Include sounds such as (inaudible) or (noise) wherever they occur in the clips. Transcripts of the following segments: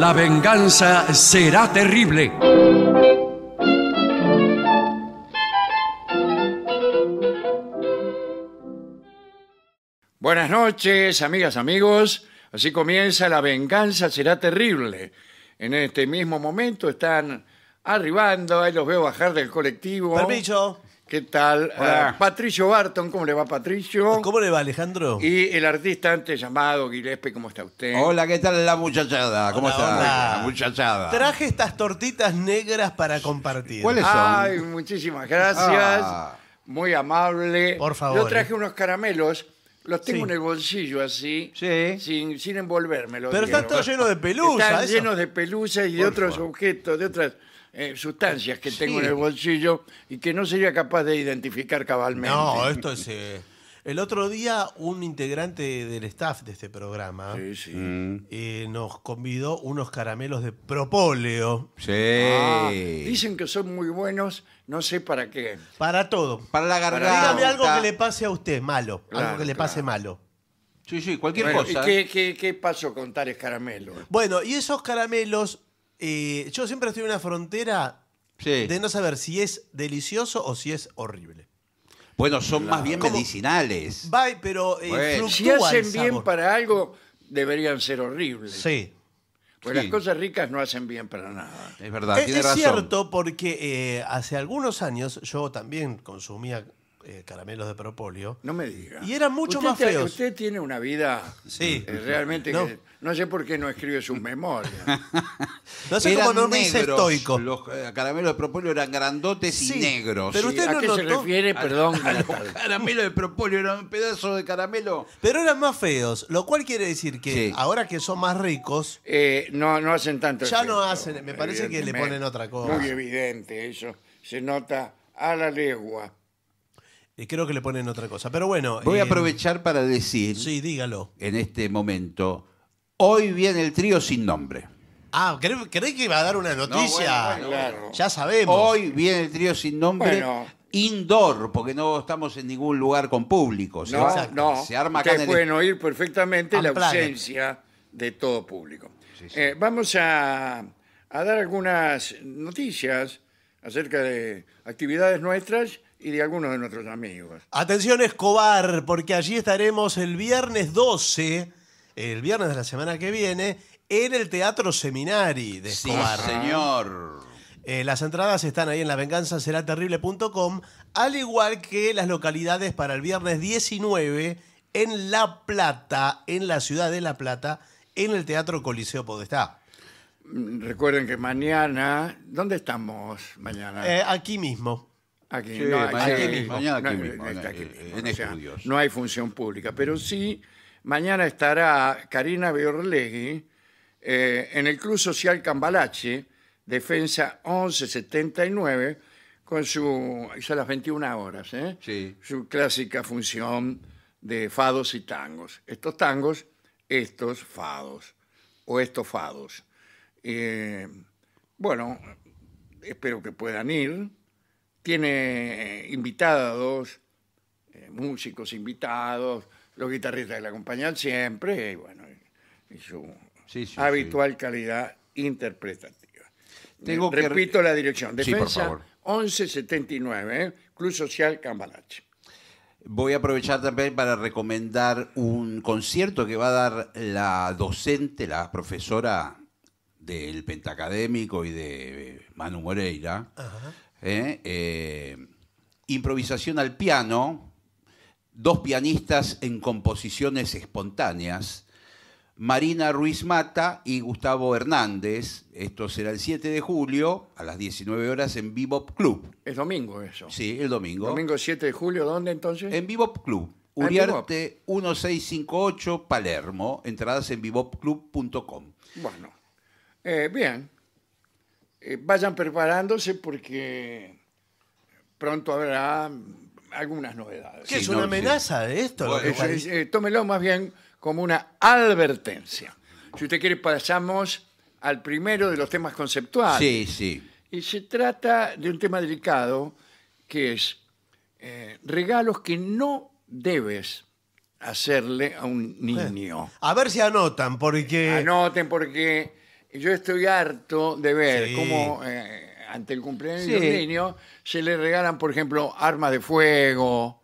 la venganza será terrible. Buenas noches, amigas, amigos. Así comienza La venganza será terrible. En este mismo momento están arribando, ahí los veo bajar del colectivo. Permiso. ¿Qué tal? Ah, Patricio Barton, ¿cómo le va Patricio? ¿Cómo le va Alejandro? Y el artista antes llamado Gillespie, ¿cómo está usted? Hola, ¿qué tal la muchachada? ¿Cómo está muchachada? Traje estas tortitas negras para compartir. ¿Cuáles son? Ay, muchísimas gracias. Ah. Muy amable. Por favor. Yo eh. traje unos caramelos. Los tengo en el bolsillo así, Sí. sin, sin envolvérmelos. Pero está todos todo lleno de pelusa. Están llenos de pelusa y de otros objetos, de otras eh, sustancias que tengo en el bolsillo y que no sería capaz de identificar cabalmente. No, esto es... Eh, el otro día un integrante del staff de este programa mm, eh, nos convidó unos caramelos de propóleo Sí. Ah, dicen que son muy buenos, no sé para qué. para todo. Para la garganta. Dígame algo que le pase a usted malo, algo que le pase malo. Sí, sí, cualquier cosa. qué, qué pasó con tales caramelos? Bueno, y esos caramelos eh, yo siempre estoy en una frontera de no saber si es delicioso o si es horrible. Bueno, son más bien medicinales. Bye, pero eh, Si hacen bien para algo, deberían ser horribles. Sí. Pues las cosas ricas no hacen bien para nada. Es verdad, eh, es, es cierto porque hace algunos años yo también consumía caramelos de propolio. No me diga. Y era mucho más feos. Usted tiene una vida sí. realmente no sé por qué no escribe sus memorias. (laughs) No sé Eran cómo no me estoico. Los eh, caramelos de propóleo eran grandotes y negros. ¿A qué se refiere? Perdón. (laughs) los de propóleo eran un pedazo de caramelo. Pero eran más feos, lo cual quiere decir que ahora que son más ricos, eh, no, no hacen tanto Ya no hacen, me parece que le ponen otra cosa. Muy evidente eso. Se nota a la legua. Y eh, creo que le ponen otra cosa. Pero bueno. Voy a aprovechar para decir Sí, dígalo. en este momento Hoy viene el trío sin nombre. Ah, ¿cree- que iba a dar una noticia? Ya sabemos. Hoy viene el trío sin nombre. Indoor, porque no estamos en ningún lugar con público. No, se arma acá en pueden oír perfectamente ah, la ausencia de todo público. Eh, vamos a, a dar algunas noticias acerca de actividades nuestras y de algunos de nuestros amigos. Atención Escobar, porque allí estaremos el viernes 12 el viernes de la semana que viene en el Teatro Seminari de Escobar. Sí, señor. Eh, las entradas están ahí en lavenganzaseraterrible.com, al igual que las localidades para el viernes 19 en La Plata, en la ciudad de La Plata, en el Teatro Coliseo Podestá. Mm, recuerden que mañana, ¿dónde estamos mañana? Eh, aquí mismo. Aquí, mismo. no hay función pública, pero sí Mañana estará Karina Beorlegi eh, en el Club Social Cambalache, Defensa 1179, con su, a las 21 horas, ¿eh? Sí. su clásica función de fados y tangos. Estos tangos, estos fados, o estos fados. Eh, bueno, espero que puedan ir. Tiene invitados, eh, músicos invitados, los guitarristas que la acompañan siempre, y bueno, su habitual calidad interpretativa. Repito la dirección, Defensa 1179, ¿eh? Club Social Cambalache. Voy a aprovechar también para recomendar un concierto que va a dar la docente, la profesora del Pentacadémico y de eh, Manu Moreira. ¿eh? improvisación al piano dos pianistas en composiciones espontáneas, Marina Ruiz Mata y Gustavo Hernández. Esto será el 7 de julio a las 19 horas en Bebop Club. Es domingo eso. Sí, el domingo. Domingo 7 de julio, ¿dónde entonces? En Bebop Club. Ah, Uriarte 1658 Palermo, entradas en club.com Bueno, eh, bien, eh, vayan preparándose porque pronto habrá algunas novedades. ¿Qué es una amenaza de esto? Eh, eh, tómelo más bien como una advertencia. Si usted quiere, pasamos al primero de los temas conceptuales. Sí, sí. Y se trata de un tema delicado que es eh, regalos que no debes hacerle a un niño. A ver si anotan, porque. Anoten porque yo estoy harto de ver cómo ante el cumpleaños de los niños, se le regalan, por ejemplo, armas de fuego,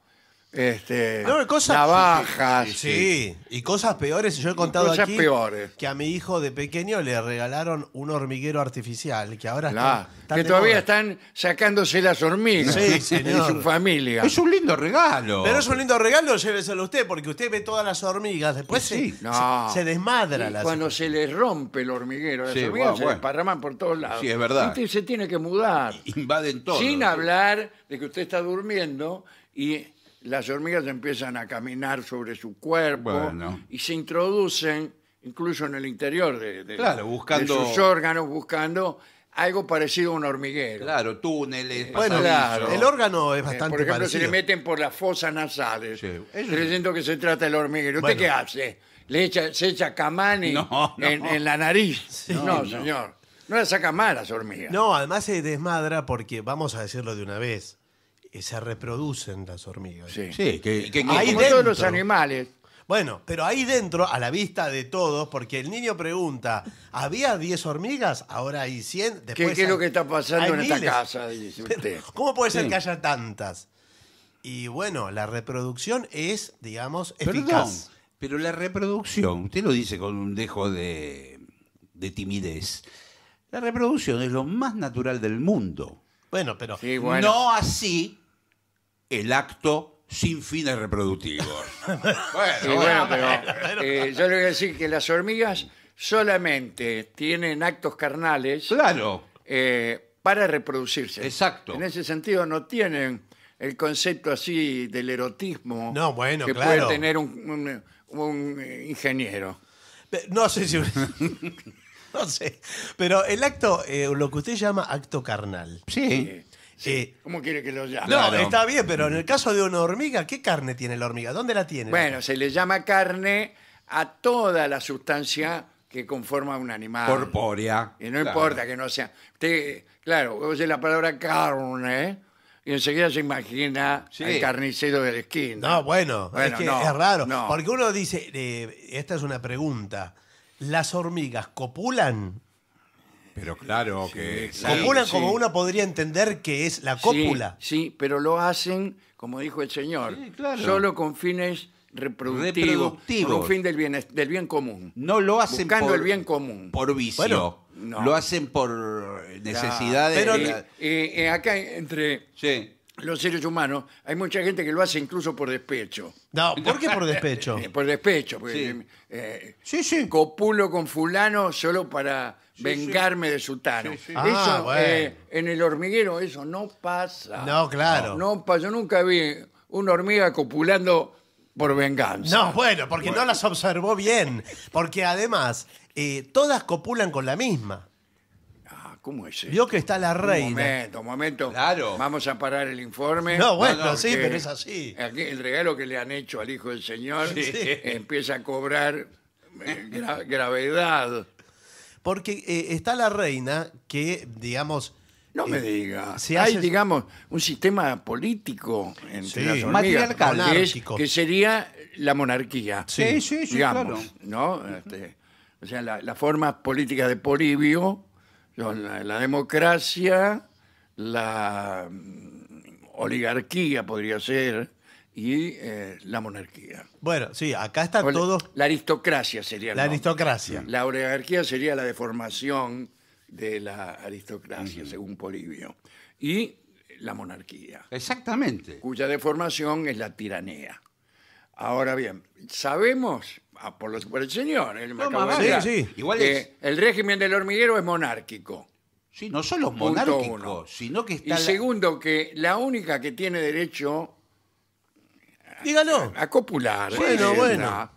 este, No, cosas- navajas. Sí, y cosas peores. Yo he contado Cosas aquí peores. que a mi hijo de pequeño le regalaron un hormiguero artificial que ahora que todavía están sacándose las hormigas Sí, señor. su familia. Es un lindo regalo. Pero es un lindo regalo, lléveselo usted, porque usted ve todas las hormigas, después se, se- hormigas. desmadra cuando se les rompe el hormiguero, las hormigas se por todos lados. Sí, es verdad. Usted se tiene que mudar. Invaden todo. sin hablar de que usted está durmiendo y las hormigas empiezan a caminar sobre su cuerpo y se introducen incluso en el interior de, buscando- sus órganos, buscando algo parecido a un hormiguero. Claro, túneles, eh, Bueno, el órgano es eh, bastante bastante por ejemplo, se le meten por las fosas nasales, Es que se trata del hormiguero. ¿Usted qué hace? ¿Le echa, ¿Se echa camani En, la nariz? no, señor. No le saca mal las hormigas. No, además se desmadra porque, vamos a decirlo de una vez, se reproducen las hormigas. Sí, que, dentro, todos los animales. Bueno, pero ahí dentro, a la vista de todos, porque el niño pregunta, ¿había 10 hormigas? Ahora hay 100. ¿Qué, es lo que está pasando en esta casa? ¿Cómo puede ser que haya tantas? Y bueno, la reproducción es, digamos, eficaz. pero la reproducción, usted lo dice con un dejo de, timidez, la reproducción es lo más natural del mundo. Bueno, pero no así el acto sin fines reproductivos. (laughs) bueno, pero, eh, yo le voy a decir que las hormigas solamente tienen actos carnales claro, eh, para reproducirse. exacto. En ese sentido no tienen el concepto así del erotismo No, bueno, que puede tener un, eh, ingeniero. No sé si. (laughs) no sé. Pero el acto, lo que usted llama acto carnal. Sí. Sí. Eh, ¿Cómo quiere que lo llame? No, está bien, pero en el caso de una hormiga, ¿qué carne tiene la hormiga? ¿Dónde la tiene? Bueno, se le llama carne a toda la sustancia que conforma un animal. Corpórea. Y no importa que no sea. Usted, claro, oye la palabra carne y enseguida se imagina el carnicero de la esquina. No, bueno, es que es raro. Porque uno dice, eh, esta es una pregunta, ¿las hormigas copulan? Pero claro que. Copulan como uno podría entender que es la cópula. Sí, pero lo hacen, como dijo el señor, solo con fines reproductivos. Con fin del bien, del bien común. No lo hacen Buscando el bien común. Por vicio. no. Lo hacen por necesidades. Pero eh, eh, acá entre. Los seres humanos, hay mucha gente que lo hace incluso por despecho. No, ¿por qué por despecho? (laughs) Eh, por despecho. sí, sí. Copulo con fulano solo para vengarme de su Tano ah, eh, en el hormiguero eso no pasa. No, claro. No, yo nunca vi una hormiga copulando por venganza. No, bueno, porque no las observó bien. Porque además, eh, todas copulan con la misma. Ah, ¿Cómo es eso? Vio que está la Un reina. momento, un momento. Claro. Vamos a parar el informe. No, bueno, sí, pero es así. aquí el regalo que le han hecho al hijo del señor empieza a cobrar eh, gravedad. Porque eh, está la reina que, digamos... No me eh, diga. si Hay, digamos, un sistema político Matriarcal. que, sería la monarquía. Sí, sí, sí, digamos, ¿no? Este, o sea, la- las formas políticas de Polibio la, democracia, la mm, oligarquía podría ser, y eh, la monarquía. Bueno, sí, acá está todo. La aristocracia sería. La La aristocracia. La oligarquía sería la deformación de la aristocracia, según Polibio. Y la monarquía. Exactamente. Cuya deformación es la tiranía. Ahora bien, sabemos, ah, por, el señor, el sí, sí. Igual que el régimen del hormiguero es monárquico. Sí, no solo monárquico, sino que está... Y segundo, que la única que tiene derecho Dígalo. A copular. Bueno, bueno.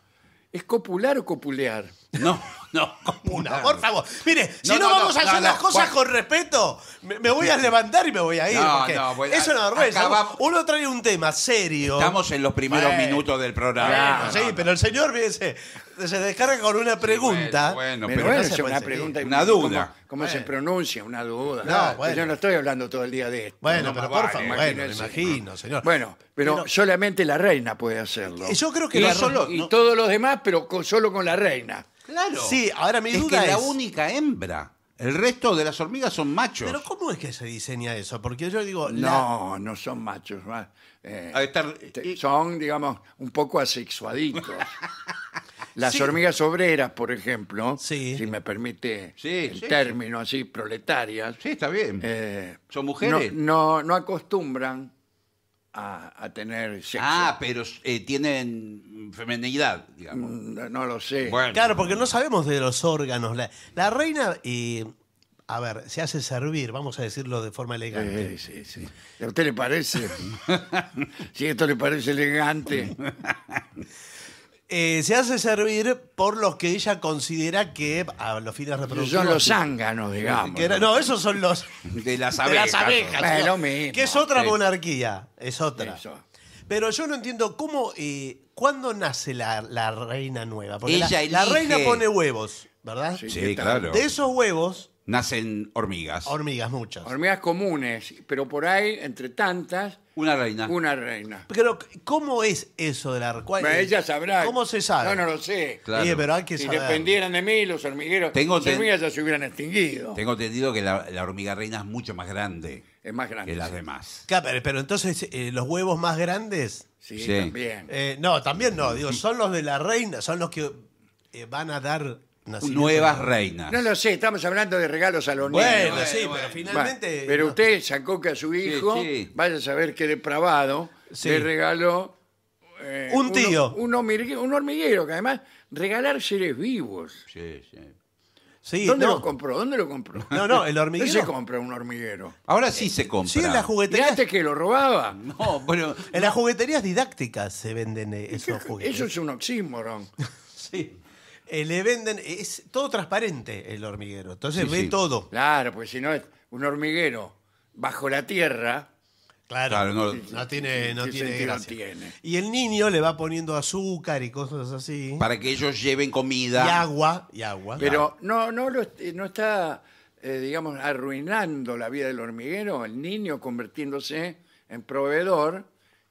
¿Es copular o copulear? No. (laughs) No, por favor. Mire, si no, vamos a hacer las cosas con respeto, me, voy a levantar y me voy a ir. eso es una vergüenza. uno trae un tema serio. Estamos en los primeros minutos del programa. sí, pero el señor se descarga con una pregunta. bueno, pero, una pregunta. Una duda. ¿Cómo, se pronuncia? Una duda. No, Yo no estoy hablando todo el día de esto. Bueno, pero por favor, me imagino, señor. Bueno, pero, solamente la reina puede hacerlo. Yo creo que solo, y todos los demás, pero solo con la reina. Claro. Sí, ahora mi es que es. la única hembra. El resto de las hormigas son machos. Pero ¿cómo es que se diseña eso? Porque yo digo... No, no son machos. Eh, son, digamos, un poco asexuaditos. (laughs) Las hormigas obreras, por ejemplo, si me permite Sí, el término así, proletarias, Sí, está bien. Eh, son mujeres. no, no acostumbran a, tener sexo. Ah, pero eh, tienen femenilidad, digamos. Mm, no lo sé. Claro, porque no sabemos de los órganos. La, reina, a ver, se hace servir, vamos a decirlo de forma elegante. Sí, sí, ¿A usted le parece? si (laughs) esto le parece elegante. (laughs) Eh, se hace servir por los que ella considera que a los fines reproductivos. Son los zánganos, digamos. no, esos son los (laughs) (laughs) De las abejas. de Que es otra monarquía, es otra. Pero yo no entiendo cómo, eh, ¿cuándo nace la, la reina nueva? Porque la- reina pone huevos, ¿verdad? Sí, claro. De esos huevos, Nacen hormigas. hormigas muchas. Hormigas comunes, pero por ahí, entre tantas, una reina. Una reina. Pero, ¿cómo es eso de la cual Ella sabrá. ¿Cómo se sabe? No, no lo sé. Claro. pero hay que Si dependieran de mí, los hormigueros, Tengo las hormigas ya se hubieran extinguido. Tengo entendido que la, hormiga reina es mucho más grande Es más grande. que las demás. pero, entonces, eh, los huevos más grandes. Sí, también. Eh, no, también no. Digo, son los de la reina, son los que eh, van a dar nuevas reinas. No lo sé, estamos hablando de regalos a los Bueno, sí, pero finalmente. pero usted sacó que a su hijo, vaya a saber qué depravado, se le regaló. Eh, un tío. Un, hormiguero, que además regalar seres vivos. Sí, sí. ¿Dónde lo compró? ¿Dónde lo compró? (laughs) No, no, el hormiguero. se compra un hormiguero. Ahora sí se compra. Sí, en las ¿Y antes que lo robaba? No, bueno, en las jugueterías didácticas se venden eh, esos juguetes. Eso es un oxímoron. (laughs) Sí. Eh, le venden, es todo transparente el hormiguero, entonces ve todo. Claro, porque si no es un hormiguero bajo la tierra. Claro, no, tiene, no tiene Y el niño le va poniendo azúcar y cosas así. Para que ellos lleven comida. Y agua, y agua. Pero no, no, no está, eh, digamos, arruinando la vida del hormiguero, el niño convirtiéndose en proveedor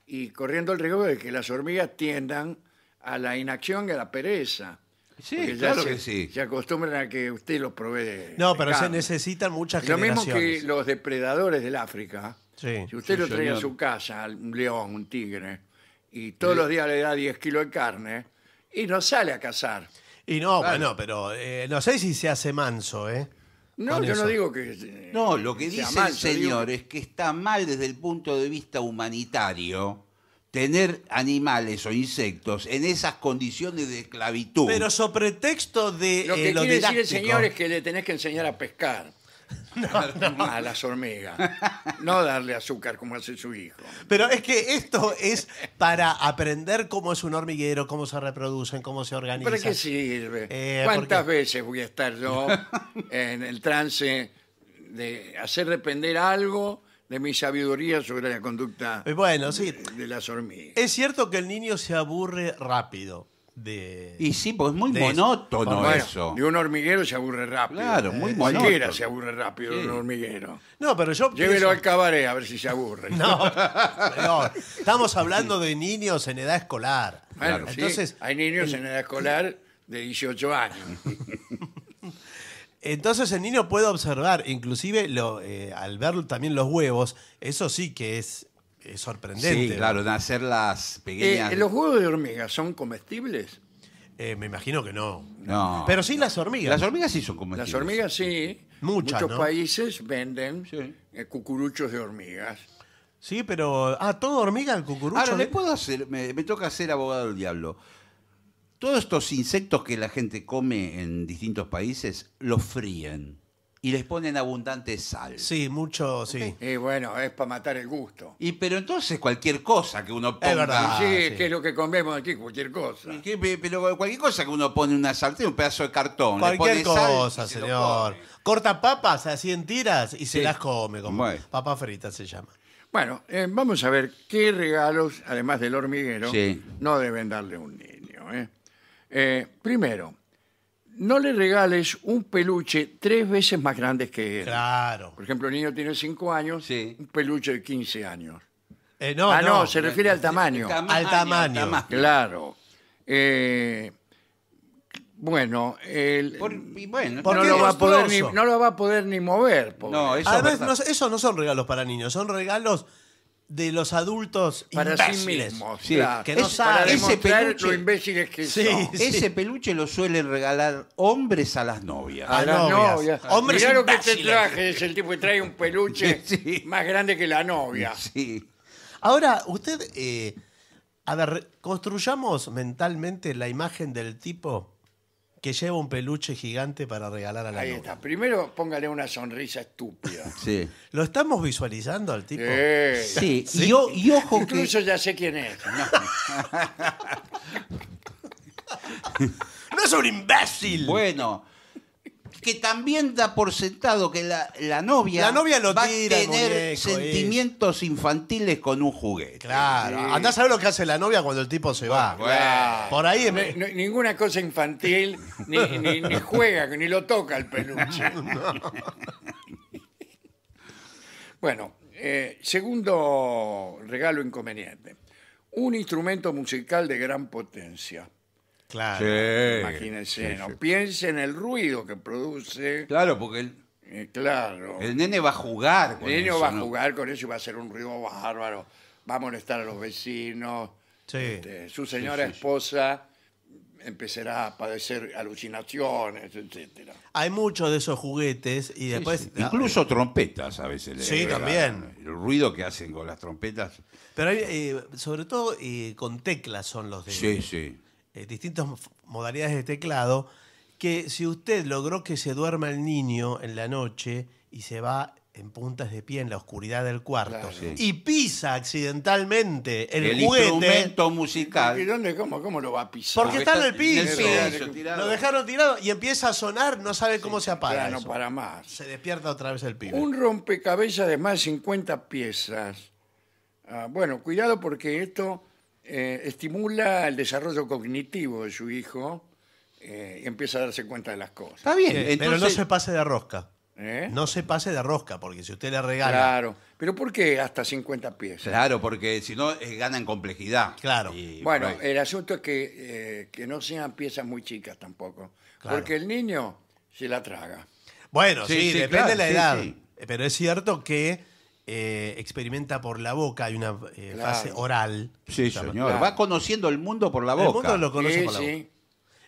y corriendo el riesgo de que las hormigas tiendan a la inacción y a la pereza. Sí, claro que sí. Se acostumbran a que usted los provee No, pero se necesitan muchas Lo mismo que los depredadores del África. si usted lo trae a su casa, un león, un tigre, y todos los días le da 10 kilos de carne, y no sale a cazar. Y no, bueno, pero eh, no sé si se hace manso, ¿eh? No, yo no digo que... no, lo que dice el señor es que está mal desde el punto de vista humanitario tener animales o insectos en esas condiciones de esclavitud. Pero sobre texto de Lo eh, que quiere decir el señor es que le tenés que enseñar a pescar. (laughs) A las hormigas. No darle azúcar como hace su hijo. Pero es que esto es para aprender cómo es un hormiguero, cómo se reproducen, cómo se organizan. ¿Para qué sirve? Eh, ¿Cuántas veces voy a estar yo (laughs) en el trance de hacer depender algo de mi sabiduría sobre la conducta eh, de, las hormigas. Es cierto que el niño se aburre rápido. De, Y sí, pues es muy monótono eso. De un hormiguero se aburre rápido. Claro, muy eh, monótono. Cualquiera se aburre rápido de un hormiguero. No, pero yo Llévelo al cabaret a ver si se aburre. (laughs) No, estamos hablando de niños en edad escolar. Entonces, hay niños en edad escolar de 18 años. (laughs) Entonces el niño puede observar, inclusive lo, eh, al ver también los huevos, eso sí que es, sorprendente. Sí, claro, de hacer las pequeñas... Eh, ¿Los huevos de hormigas son comestibles? Eh, me imagino que no. No. Pero sí las hormigas. Las hormigas sí son comestibles. Las hormigas sí. Muchos países venden cucuruchos de hormigas. Sí, pero... Ah, ¿todo hormiga el cucurucho? Ahora, ¿le puedo hacer? Me, me toca ser abogado del diablo todos estos insectos que la gente come en distintos países, los fríen y les ponen abundante sal. Sí, mucho, sí. Y bueno, es para matar el gusto. Y pero entonces cualquier cosa que uno ponga. Es verdad, sí, que es lo que comemos aquí, cualquier cosa. pero cualquier cosa que uno pone una sartén, un pedazo de cartón, Cualquier le pone cosa, señor. Corta papas así en tiras y se las come. Como Papa frita se llama. Bueno, eh, vamos a ver qué regalos, además del hormiguero, no deben darle un niño. ¿eh? Eh, primero, no le regales un peluche tres veces más grande que él. Claro. Por ejemplo, el niño tiene cinco años, un peluche de 15 años. Eh, no, ah, no, se refiere al tamaño. Al tamaño. Claro. bueno, bueno, no lo va a poder ni, mover. No, eso no son regalos para niños, son regalos de los adultos para imbéciles. mismos. Que no lo imbéciles que son. Ese peluche lo suelen regalar hombres a las novias. A las novias. Mirá lo que te este traje, es el tipo que trae un peluche (laughs) más grande que la novia. Sí. Ahora, usted, eh, a ver, construyamos mentalmente la imagen del tipo que lleva un peluche gigante para regalar a la Ahí está. Primero póngale una sonrisa estúpida. (laughs) Sí. ¿Lo estamos visualizando al tipo? Sí. Y, ojo Incluso ya sé quién es. ¡No (laughs) es un imbécil! Bueno, que también da por sentado que la, novia, La novia va a tener eh. sentimientos infantiles con un juguete. Claro. andás a ver lo que hace la novia cuando el tipo se va. Por ahí ninguna cosa infantil, ni, (laughs) juega, ni lo toca el peluche. (laughs) Bueno, eh, segundo regalo inconveniente. Un instrumento musical de gran potencia. Claro. Imagínense, no piensen en el ruido que produce. Claro, porque el, eh, claro. el nene va a jugar con eso. El nene va a jugar con eso y va a hacer un ruido bárbaro. Va a molestar a los vecinos. Este, su señora esposa empezará a padecer alucinaciones, etcétera. Hay muchos de esos juguetes y después... Incluso trompetas a veces. Sí, también. El ruido que hacen con las trompetas. Pero eh, sobre todo eh, con teclas son los de... Sí, sí. Eh, distintas modalidades de teclado, que si usted logró que se duerma el niño en la noche y se va en puntas de pie en la oscuridad del cuarto y pisa accidentalmente el, el instrumento musical. ¿Y dónde, cómo, lo va a pisar? Porque, está, en el piso. lo dejaron tirado y empieza a sonar, no sabe cómo se apaga. para más. Se despierta otra vez el pibe. Un rompecabezas de más de 50 piezas. Ah, bueno, cuidado porque esto eh, estimula el desarrollo cognitivo de su hijo eh, y empieza a darse cuenta de las cosas. Está bien, eh, pero no se pase de rosca. No se pase de rosca, porque si usted le regala. Claro. ¿Pero por qué hasta 50 piezas? Claro, porque si no ganan complejidad. Claro. Bueno, el asunto es que, no sean piezas muy chicas tampoco. Porque el niño se la traga. Bueno, sí, depende de la edad. Pero es cierto que eh, experimenta por la boca, hay una eh, fase oral. Sí, señor. Va conociendo el mundo por la boca. El mundo lo conoce por la boca.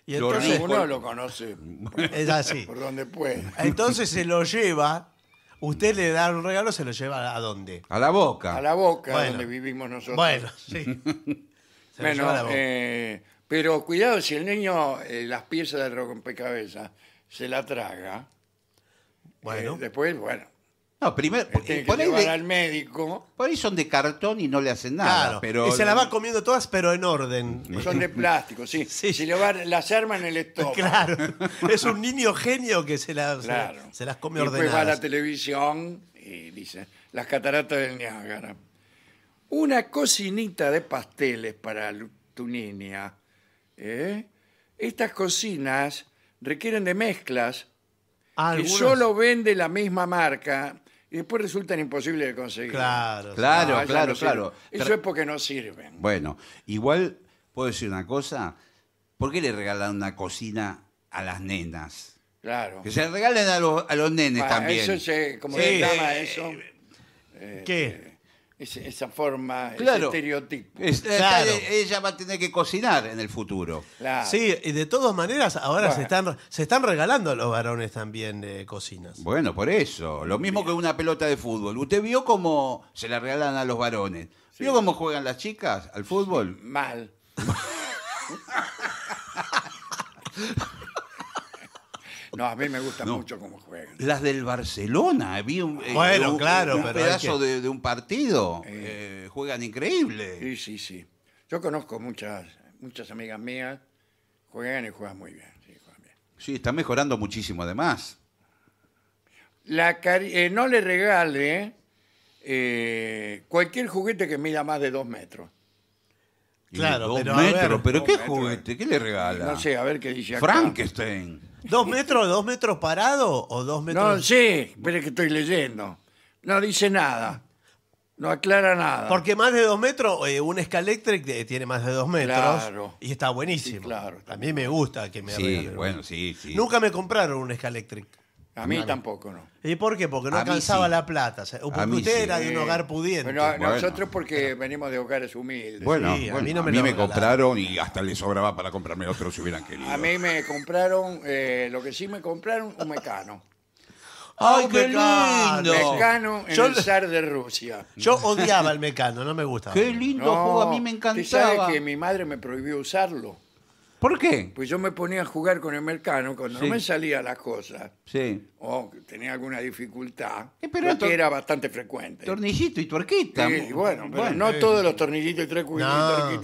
Y Uno lo conoce (laughs) es así. por donde puede. Entonces se lo lleva, usted le da un regalo, se lo lleva a dónde? A la boca. A la boca donde vivimos nosotros. Bueno, sí. (laughs) Eh, pero cuidado, si el niño las piezas del rompecabezas se la traga, bueno, después, bueno, no, primero. porque eh, por, ahí al médico. por ahí son de cartón y no le hacen nada. pero y se las va comiendo todas, pero en orden. Pues son de plástico, sí. (laughs) Sí. le va las arma en el estómago. Claro. (laughs) Es un niño genio que se, las. las come Y después va a la televisión y dice, las cataratas del Niágara. Una cocinita de pasteles para tu niña. ¿eh? Estas cocinas requieren de mezclas que ah, solo vende la misma marca y después resultan imposibles de conseguir. Claro, claro, claro, Eso es porque no sirven. Bueno, igual puedo decir una cosa. ¿Por qué le regalan una cocina a las nenas? Claro. Que se regalen a los, a los nenes también. Eso es, eh, como se llama eso? ¿Qué? Eh, esa forma, ese estereotipo. Eh, eh, ella va a tener que cocinar en el futuro. Sí, y de todas maneras, ahora se, están, se están regalando a los varones también eh, cocinas. Bueno, por eso. Lo mismo que una pelota de fútbol. Usted vio cómo se la regalan a los varones. ¿Vio cómo juegan las chicas al fútbol? Mal. (laughs) No, a mí me gusta mucho cómo juegan. Las del Barcelona, vi un, eh, claro, pedazo de, un partido. Eh, juegan increíble. Sí, sí, sí. Yo conozco muchas, muchas amigas mías, juegan y juegan muy bien. sí, están mejorando muchísimo además. La eh, no le regale cualquier juguete que mida más de dos metros. Claro, dos pero a metros, pero ¿qué juguete? ¿Qué le regala? No sé, a ver qué dice Frankenstein. ¿Dos metros, dos metros parado o dos metros? No sí, pero que estoy leyendo. No dice nada. No aclara nada. Porque más de dos metros, eh, un Scalectric eh, tiene más de dos metros. Y está buenísimo. claro. A mí me gusta que me Sí, bueno, sí, Nunca me compraron un Scalectric. A mí tampoco, no. ¿Y por qué? Porque no alcanzaba la plata. O porque usted era de un hogar pudiente. Bueno, nosotros porque venimos de hogares humildes. Bueno, a mí me compraron y hasta le sobraba para comprarme otro si hubieran querido. A mí me compraron, eh, lo que sí me compraron, un mecano. (laughs) ¡Ay, qué lindo! Mecano en el zar de Rusia. Yo odiaba el mecano, no me gustaba. Qué lindo juego, a mí me que mi madre me prohibió usarlo. ¿Por qué? Pues yo me ponía a jugar con el mercano cuando no me salían las cosas Sí. o tenía alguna dificultad, eh, pero era bastante frecuente. Tornillito y tuerquita. Sí, bueno, no todos los tornillitos y tres No.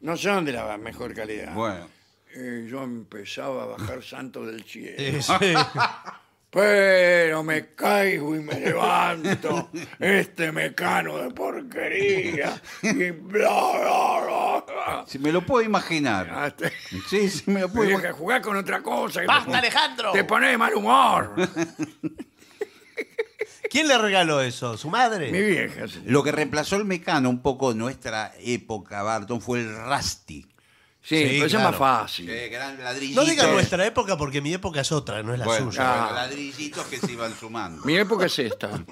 no son de la mejor calidad. Bueno. Eh, yo empezaba a bajar santo del cielo. (laughs) Pero me caigo y me levanto, este mecano de porquería. Si me lo puedo imaginar. Sí, sí, me lo puedo Tienes que jugar con otra cosa. ¡Basta, Alejandro! Te pones de mal humor. (laughs) ¿Quién le regaló eso? ¿Su madre? Mi vieja. Lo que reemplazó el mecano un poco nuestra época, Barton, fue el rastic. Sí, es más fácil. No diga nuestra época porque mi época es otra, no es la suya. Ah. ladrillitos que se iban sumando. Mi época es esta, (laughs)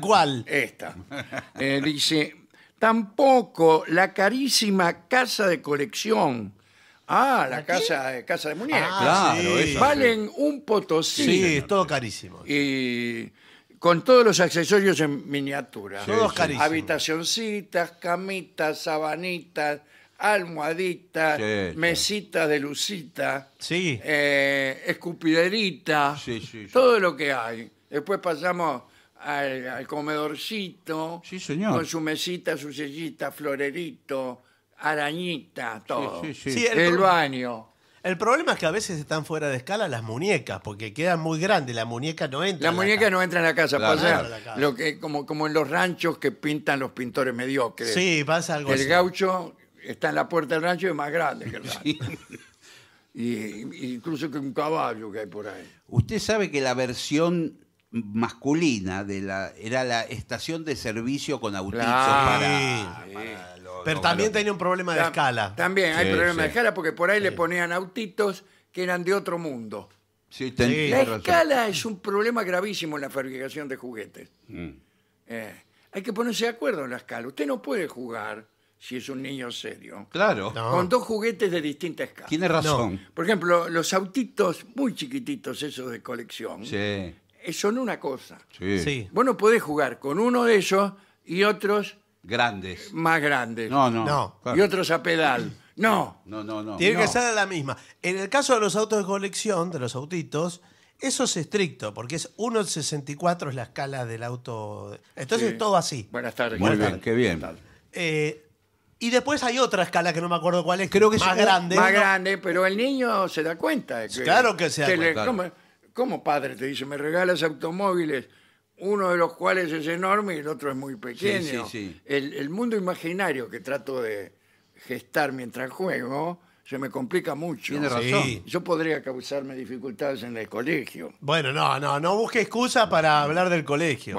¿Cuál? Esta. Eh, dice, tampoco la carísima casa de colección. Ah, la casa, eh, casa de muñecas. Ah, Valen un potosí. Sí, es todo carísimo. Y con todos los accesorios en miniatura. Todos carísimos. Habitacioncitas, camitas, sabanitas, almohadita, mesita de lucita, sí. Eh, escupiderita, todo lo que hay. Después pasamos al, comedorcito, con su mesita, su sellita, florerito, arañita, todo. el, baño. El problema es que a veces están fuera de escala las muñecas, porque quedan muy grandes, la muñeca no entra. La, la muñeca no entra en la casa, pasa Lo que, como, como en los ranchos que pintan los pintores mediocres. Sí, pasa algo El gaucho está en la puerta del rancho y es más grande que el rancho. (laughs) Y- incluso que un caballo que hay por ahí. Usted sabe que la versión masculina de la era la estación de servicio con autitos para, Pero también tenía un problema de escala. También hay problema de escala porque por ahí le ponían autitos que eran de otro mundo. Sí, La escala es un problema gravísimo en la fabricación de juguetes. Mm. Eh, hay que ponerse de acuerdo en la escala. Usted no puede jugar si es un niño serio. Claro. Con dos juguetes de distintas escala. Tiene razón. Por ejemplo, los autitos muy chiquititos, esos de colección, Sí. Eh, son una cosa. Sí. Bueno, Vos podés jugar con uno de ellos y otros Grandes. más grandes. No, no. Y otros a pedal. No. No, no, no. Tiene que ser la misma. En el caso de los autos de colección, de los autitos, eso es estricto, porque es 1,64 es la escala del auto. Entonces todo así. Buenas tardes. Muy bien, qué bien. Eh, y después hay otra escala que no me acuerdo cuál es, creo que es más grande. Más grande, pero el niño se da cuenta. Claro que se da cuenta. ¿cómo, padre te dice, me regalas automóviles, uno de los cuales es enorme y el otro es muy pequeño? El, mundo imaginario que trato de gestar mientras juego se me complica mucho. Yo podría causarme dificultades en el colegio. Bueno, no, no, no busque excusa para hablar del colegio.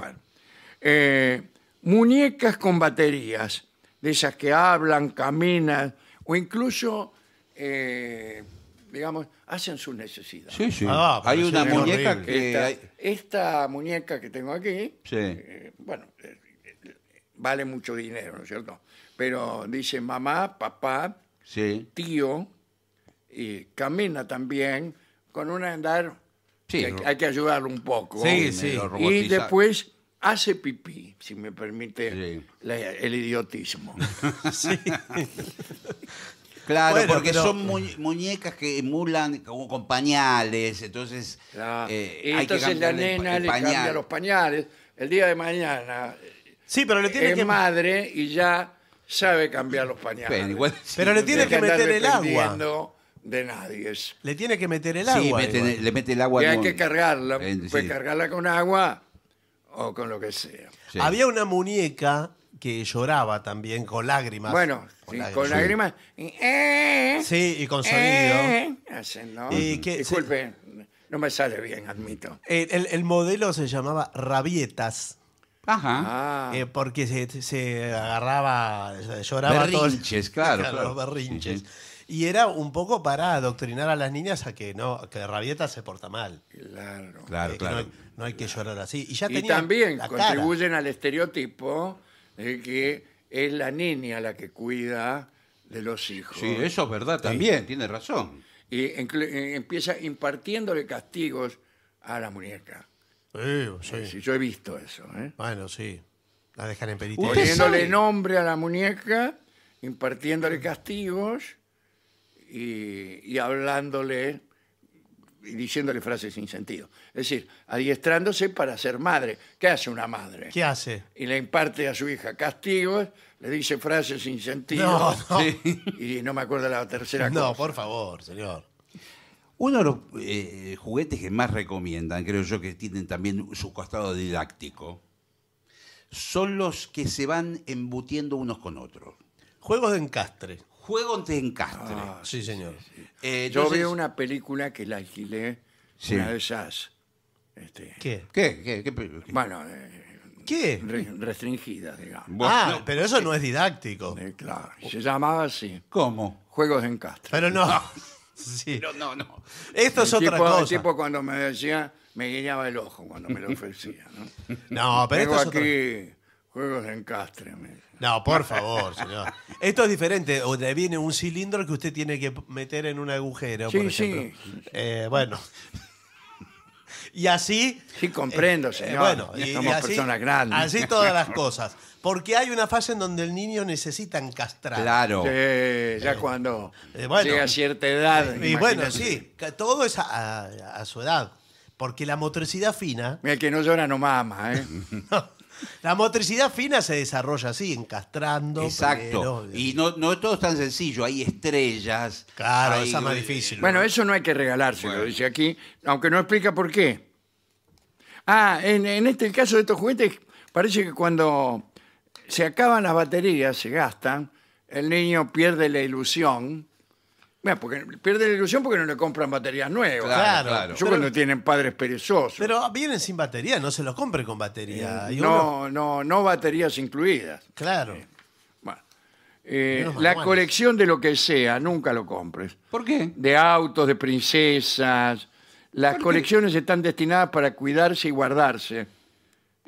Eh, muñecas con baterías de esas que hablan, caminan, o incluso, eh, digamos, hacen sus necesidades. Sí, sí. Ah, hay una muñeca que... Esta, muñeca que tengo aquí, eh, bueno, eh, vale mucho dinero, ¿no es cierto? Pero dice mamá, papá, tío, y camina también con un andar Sí, hay, que ayudarlo un poco. Sí, sí. Y después hace pipí, si me permite el idiotismo. (laughs) (laughs) Claro, porque son muñecas que emulan como con pañales, entonces, eh, hay que entonces la le cambia los pañales. El día de mañana Sí, pero le eh, tiene es que. madre y ya sabe cambiar los pañales. Pero le tiene que meter el agua. de nadie. Le tiene que meter el agua. Sí, le mete el agua. y hay que cargarla. Pues cargarla con agua o con lo que sea. Había una muñeca que lloraba también con lágrimas. Bueno, con lágrimas. Eh, sí, y con sonido. Eh, Disculpe, no me sale bien, admito. El, modelo se llamaba Rabietas. Ajá. Ah. Eh, porque se, agarraba, lloraba berrinches, claro, (laughs) berrinches. Y era un poco para adoctrinar a las niñas a que no, que Rabietas se porta mal. Claro. Claro, no hay que llorar así. Y, también contribuyen al estereotipo de que es la niña la que cuida de los hijos. Sí, eso es verdad también, tiene razón. Y eh, empieza impartiéndole castigos a la muñeca. Eh, sí, eh, sí. yo he visto eso. Bueno, sí. La dejan en penitencia. Poniéndole nombre a la muñeca, impartiéndole castigos y, y hablándole diciéndole frases sin sentido. Es decir, adiestrándose para ser madre. ¿Qué hace una madre? ¿Qué hace? Y le imparte a su hija castigos, le dice frases sin sentido. No, no. Y no me acuerdo la tercera cosa. No, por favor, señor. Uno de los eh, juguetes que más recomiendan, creo yo que tienen también su costado didáctico, son los que se van embutiendo unos con otros. Juegos de encastre juegos de encastre. Ah, sí, señor. Eh, Yo vi una película que la alquilé, una de esas. Este, ¿Qué? ¿Qué? ¿Qué? ¿Qué? Bueno, eh, ¿Qué? restringidas, digamos. ah, pero eso no es didáctico. Eh, claro, se llamaba así, ¿Cómo? Juegos de Encastre. Pero no. (laughs) Sí. Pero no, no. Esto es otra tipo, cosa. tipo cuando me decía, me guiñaba el ojo cuando me lo (laughs) ofrecía. ¿no? pero esto es otra- Juegos de encastre. No, por favor, señor. (laughs) Esto es diferente, donde viene un cilindro que usted tiene que meter en un agujero, sí. Eh, bueno. (laughs) Y así. Sí, comprendo, eh, eh, señor. bueno, Somos así- personas grandes. Así todas las (laughs) cosas. Porque hay una fase en donde el niño necesita encastrar. Claro. Sí, ya cuando llega a cierta edad. Y bueno, sí, todo es a, su edad. Porque la motricidad fina. Mira, el que no llora no mama, ¿eh? La motricidad fina se desarrolla así, encastrando. Exacto. Y no, todo es tan sencillo, hay estrellas. Claro, es más difícil. Bueno, eso no hay que regalárselo, dice aquí, aunque no explica por qué. Ah, en, en este caso de estos juguetes, parece que cuando se acaban las baterías, se gastan, el niño pierde la ilusión bueno, porque pierde la ilusión porque no le compran baterías nuevas. Claro, claro. Yo cuando tienen padres perezosos. Pero vienen sin batería, no se los compre con batería. Eh, no, no, no baterías incluidas. Claro. Eh, bueno. Eh, la colección de lo que sea, nunca lo compres. ¿Por qué? De autos, de princesas. Las colecciones están destinadas para cuidarse y guardarse,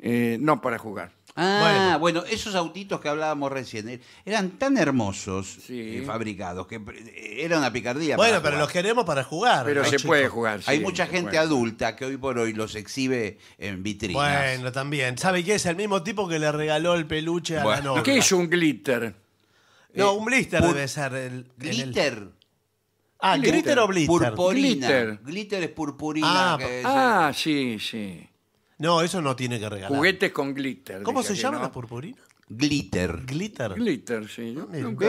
no para jugar. Ah, bueno. esos autitos que hablábamos recién eh, eran tan hermosos y eh, fabricados que eh, era una picardía. Bueno, pero los queremos para jugar. Pero se puede jugar. Hay mucha gente adulta que hoy por hoy los exhibe en vitrinas. Bueno, también. ¿Sabe qué? Es el mismo tipo que le regaló el peluche a la novia. ¿Qué es un glitter? No, un blister debe ser. El, glitter. Ah, glitter. o blister. Purpurina. Glitter. es purpurina. ah, ah sí, sí. No, eso no tiene que regalar. Juguetes con glitter. ¿Cómo se llama la purpurina? Glitter. Glitter. Glitter, sí.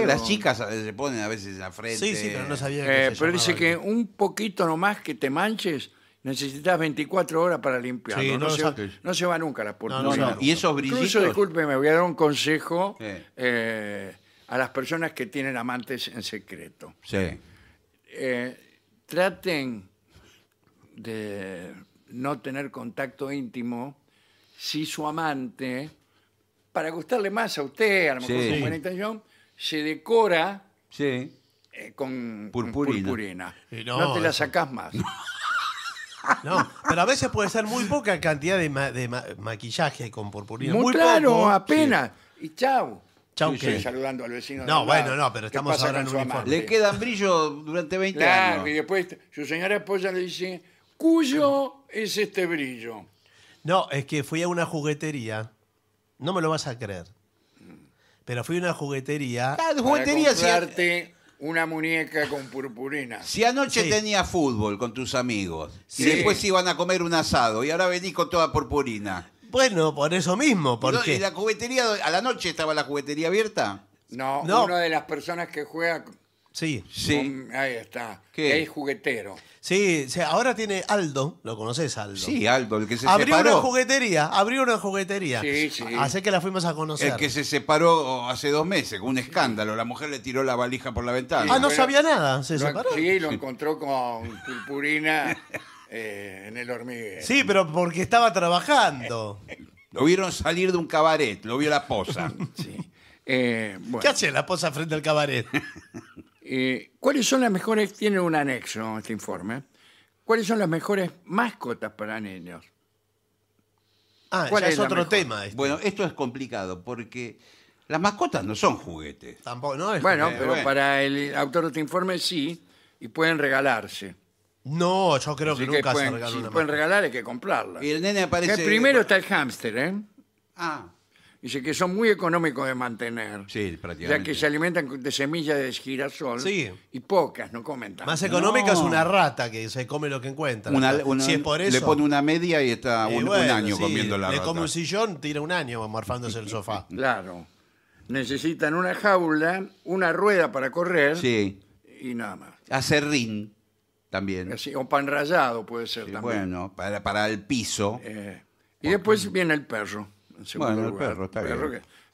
Las chicas se ponen a veces a frente. Sí, sí, pero no sabía que Eh, pero dice que un poquito nomás que te manches, necesitas 24 horas para limpiarlo. no, se, va nunca la purpurina. No, no, Y esos Incluso, disculpe, discúlpeme, voy a dar un consejo eh, a las personas que tienen amantes en secreto. Sí. Eh, traten de no tener contacto íntimo si su amante, para gustarle más a usted, a lo mejor con buena intención, se decora eh, con Purpurina. no, te la sacas sacás más. (laughs) pero a veces puede ser muy poca cantidad de, maquillaje con purpurina. Muy, claro, apenas. Y chau. Chau, Saludando al vecino. No, bueno, no, pero estamos ahora en uniforme. Le quedan brillo durante 20 Claro, y después su señora esposa le dice, cuyo es este brillo? No, es que fui a una juguetería. No me lo vas a creer. Pero fui a una juguetería. Ah, juguetería Para una muñeca con purpurina. Si anoche tenías fútbol con tus amigos y después iban a comer un asado y ahora venís con toda purpurina. Bueno, por eso mismo, ¿Y la juguetería, a la noche estaba la juguetería abierta? No, No. una de las personas que juega Sí. ahí está. ¿Qué? Es juguetero. Sí, ahora tiene Aldo, lo conoces Aldo. Sí, Aldo, el que se abrió una juguetería, abrió una juguetería. Sí, sí. Así que la fuimos a conocer. El que se separó hace dos meses, con un escándalo. La mujer le tiró la valija por la ventana. Ah, no sabía nada, se separó. Sí, lo encontró con purpurina (laughs) eh, en el hormiguero. pero porque estaba trabajando. Lo vieron salir de un cabaret, lo vio la posa. (laughs) Sí. Eh, ¿Qué hace la posa frente al cabaret? (laughs) Eh, ¿Cuáles son las mejores? Tiene un anexo este informe. ¿Cuáles son las mejores mascotas para niños? Ah, es, otro tema. Este. Bueno, esto es complicado porque las mascotas no son juguetes. Tampoco, no es Bueno, pero para el autor de este informe sí, y pueden regalarse. No, yo creo que, nunca se una mascota. si pueden regalar hay que comprarla. Y el nene aparece. Eh, primero está el hámster, ¿eh? Ah, Dice que son muy económicos de mantener. Sí, prácticamente. Ya que se alimentan de semillas de girasol. Y pocas, no comen Más económica es una rata que se come lo que encuentra. si es por eso. Le pone una media y está un, año comiendo la rata Le come un sillón, tira un año amorfándose el sofá. (laughs) Claro. Necesitan una jaula, una rueda para correr Sí. y nada más. Acerrín también. o pan rallado puede ser también. bueno, para, el piso. Eh, y después viene el perro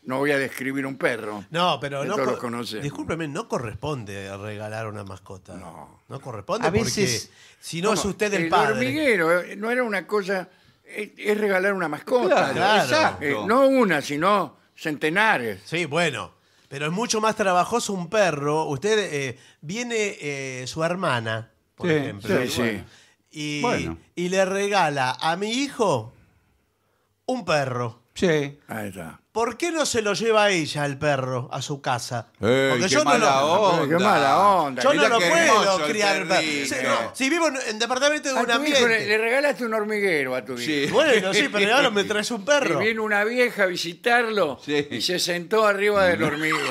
no voy a describir un perro. No, pero no. no corresponde regalar una mascota. No. No corresponde a veces, si no es usted el, padre. El hormiguero eh, no era una cosa. Es, regalar una mascota. Eh, no una, sino centenares. Sí, bueno. Pero es mucho más trabajoso un perro. Usted eh, viene su hermana, por ejemplo. Sí, y le regala a mi hijo un perro. Sí. Ahí está. ¿Por qué no se lo lleva ella el perro a su casa? Porque qué yo no mala lo. onda. Qué mala onda. Yo no lo puedo criar. Eh. Si, vivo en, departamento de un le, regalaste un hormiguero a tu vieja Sí. Bueno, sí, pero ahora me traes un Y perro. Viene una vieja a visitarlo y se sentó arriba del hormiguero.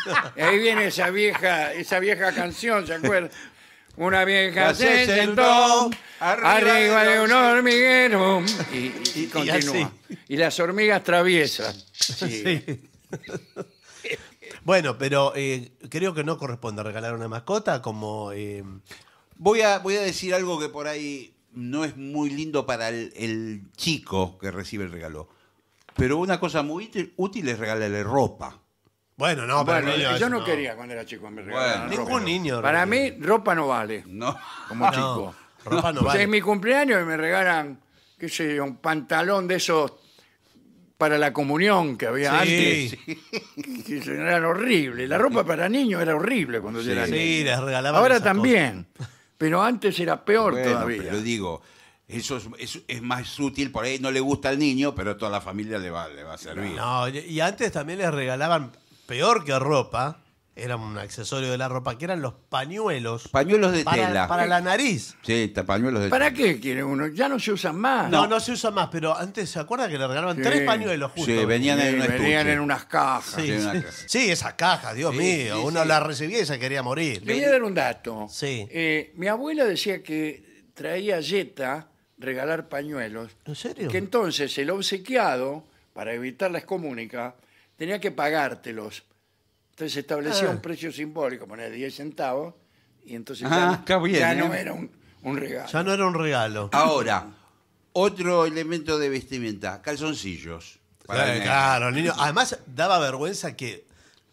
(laughs) ahí viene esa vieja, esa vieja canción, ¿se acuerdan? Una vieja se, sentó arriba, de un hormiguero y, continúa. Y, las hormigas traviesan. (laughs) bueno, pero eh, creo que no corresponde regalar una mascota como... Eh, voy, a, voy a decir algo que por ahí no es muy lindo para el, chico que recibe el regalo. Pero una cosa muy útil, útil es regalarle ropa. Bueno, no, pero yo no, quería cuando era chico me regalaban ropa. Ningún niño. Para mí, ropa no vale, No. como chico. ropa no vale. En mi cumpleaños me regalan, qué sé yo, un pantalón de esos para la comunión que había antes. sí, que eran horribles. La ropa para niños era horrible cuando yo era niño. Sí, les regalaban. Ahora también, pero antes era peor todavía. pero digo, eso es, más útil, por ahí no le gusta al niño, pero a toda la familia le va, va a servir. No, y antes también les regalaban peor que ropa, era un accesorio de la ropa, que eran los pañuelos. Pañuelos de tela. Para la nariz. Sí, está, pañuelos de ¿Para qué quiere uno? Ya no se usan más. No, no, se usan más, pero antes, ¿se acuerda que le regalaban tres pañuelos juntos? Sí, venían, en, unas cajas. Sí, esas cajas, Dios mío. uno las recibía y se quería morir. Le voy a dar un dato. Sí. Eh, mi abuela decía que traía yeta regalar pañuelos. ¿En serio? Que entonces el obsequiado, para evitar la excomúnica tenía que pagártelos. Entonces se establecía ah. un precio simbólico, ponía 10 centavos, y entonces ah, ya, no eh. era un, regalo. Ya no era un regalo. Ahora, otro elemento de vestimenta, calzoncillos. Eh, claro, Además, daba vergüenza que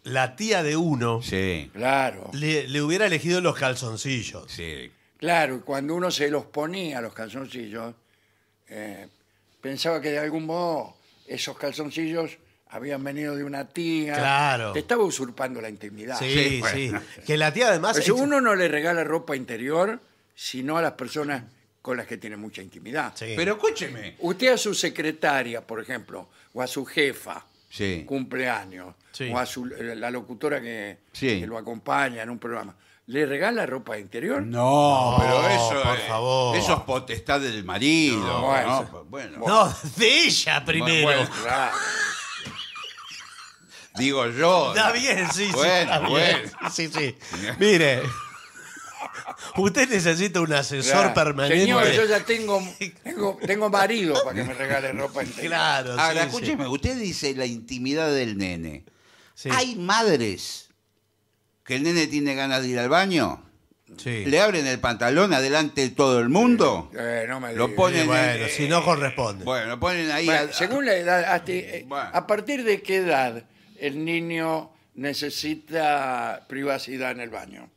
la tía de uno Sí, Claro, le, hubiera elegido los calzoncillos. claro, y cuando uno se los ponía los calzoncillos, eh, pensaba que de algún modo esos calzoncillos habían venido de una tía. Te estaba usurpando la intimidad. Sí, sí. Que la tía además... uno no le regala ropa interior, sino a las personas con las que tiene mucha intimidad. Sí. Pero escúcheme. Usted a su secretaria, por ejemplo, o a su jefa, cumpleaños, o a su, eh, la locutora que, que lo acompaña en un programa. ¿Le regala ropa interior? No, pero eso, por favor. eso es potestad del marido. No, ¿no? Bueno, no de ella primero. Digo yo. Está bien, sí, sí. está bien. Sí, sí. Mire. Usted necesita un asesor permanente. Señor, yo ya (laughs) tengo, tengo, marido para que me regale ropa entera. Claro, sí, Ahora, escúcheme, usted dice la intimidad del nene. Hay madres que el nene tiene ganas de ir al baño, sí. le abren el pantalón adelante de todo el mundo. Eh, no me Lo ponen- ahí. bueno, si no corresponde. Bueno, lo ponen ahí. según la edad, ¿a partir de qué edad el niño necesita privacidad en el baño.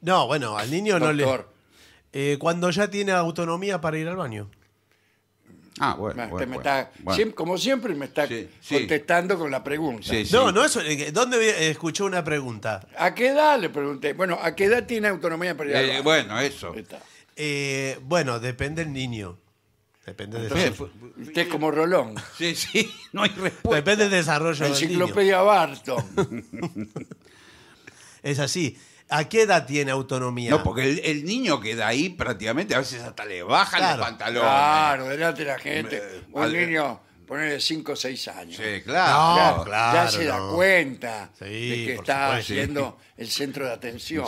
No, bueno, al niño no le... Eh, cuando ya tiene autonomía para ir al baño. Ah, bueno. como siempre me está contestando con la pregunta. No, no, eso... Eh, ¿Dónde escuchó una pregunta? ¿A qué edad? Le pregunté. Bueno, ¿a qué edad tiene autonomía para ir al eh, baño? bueno, eso. Eh, bueno, depende del niño. Depende de desarrollo. usted como Rolón. (laughs) Sí, sí, no hay Depende del desarrollo del enciclopedia Barton. (laughs) Es así. ¿A qué edad tiene autonomía? No, porque el, niño queda ahí prácticamente, a veces hasta le bajan los pantalones. Claro, delante de la gente. O Un niño, ponerle 5 o 6 años. Sí, claro. ya se da cuenta de que está siendo el centro de atención.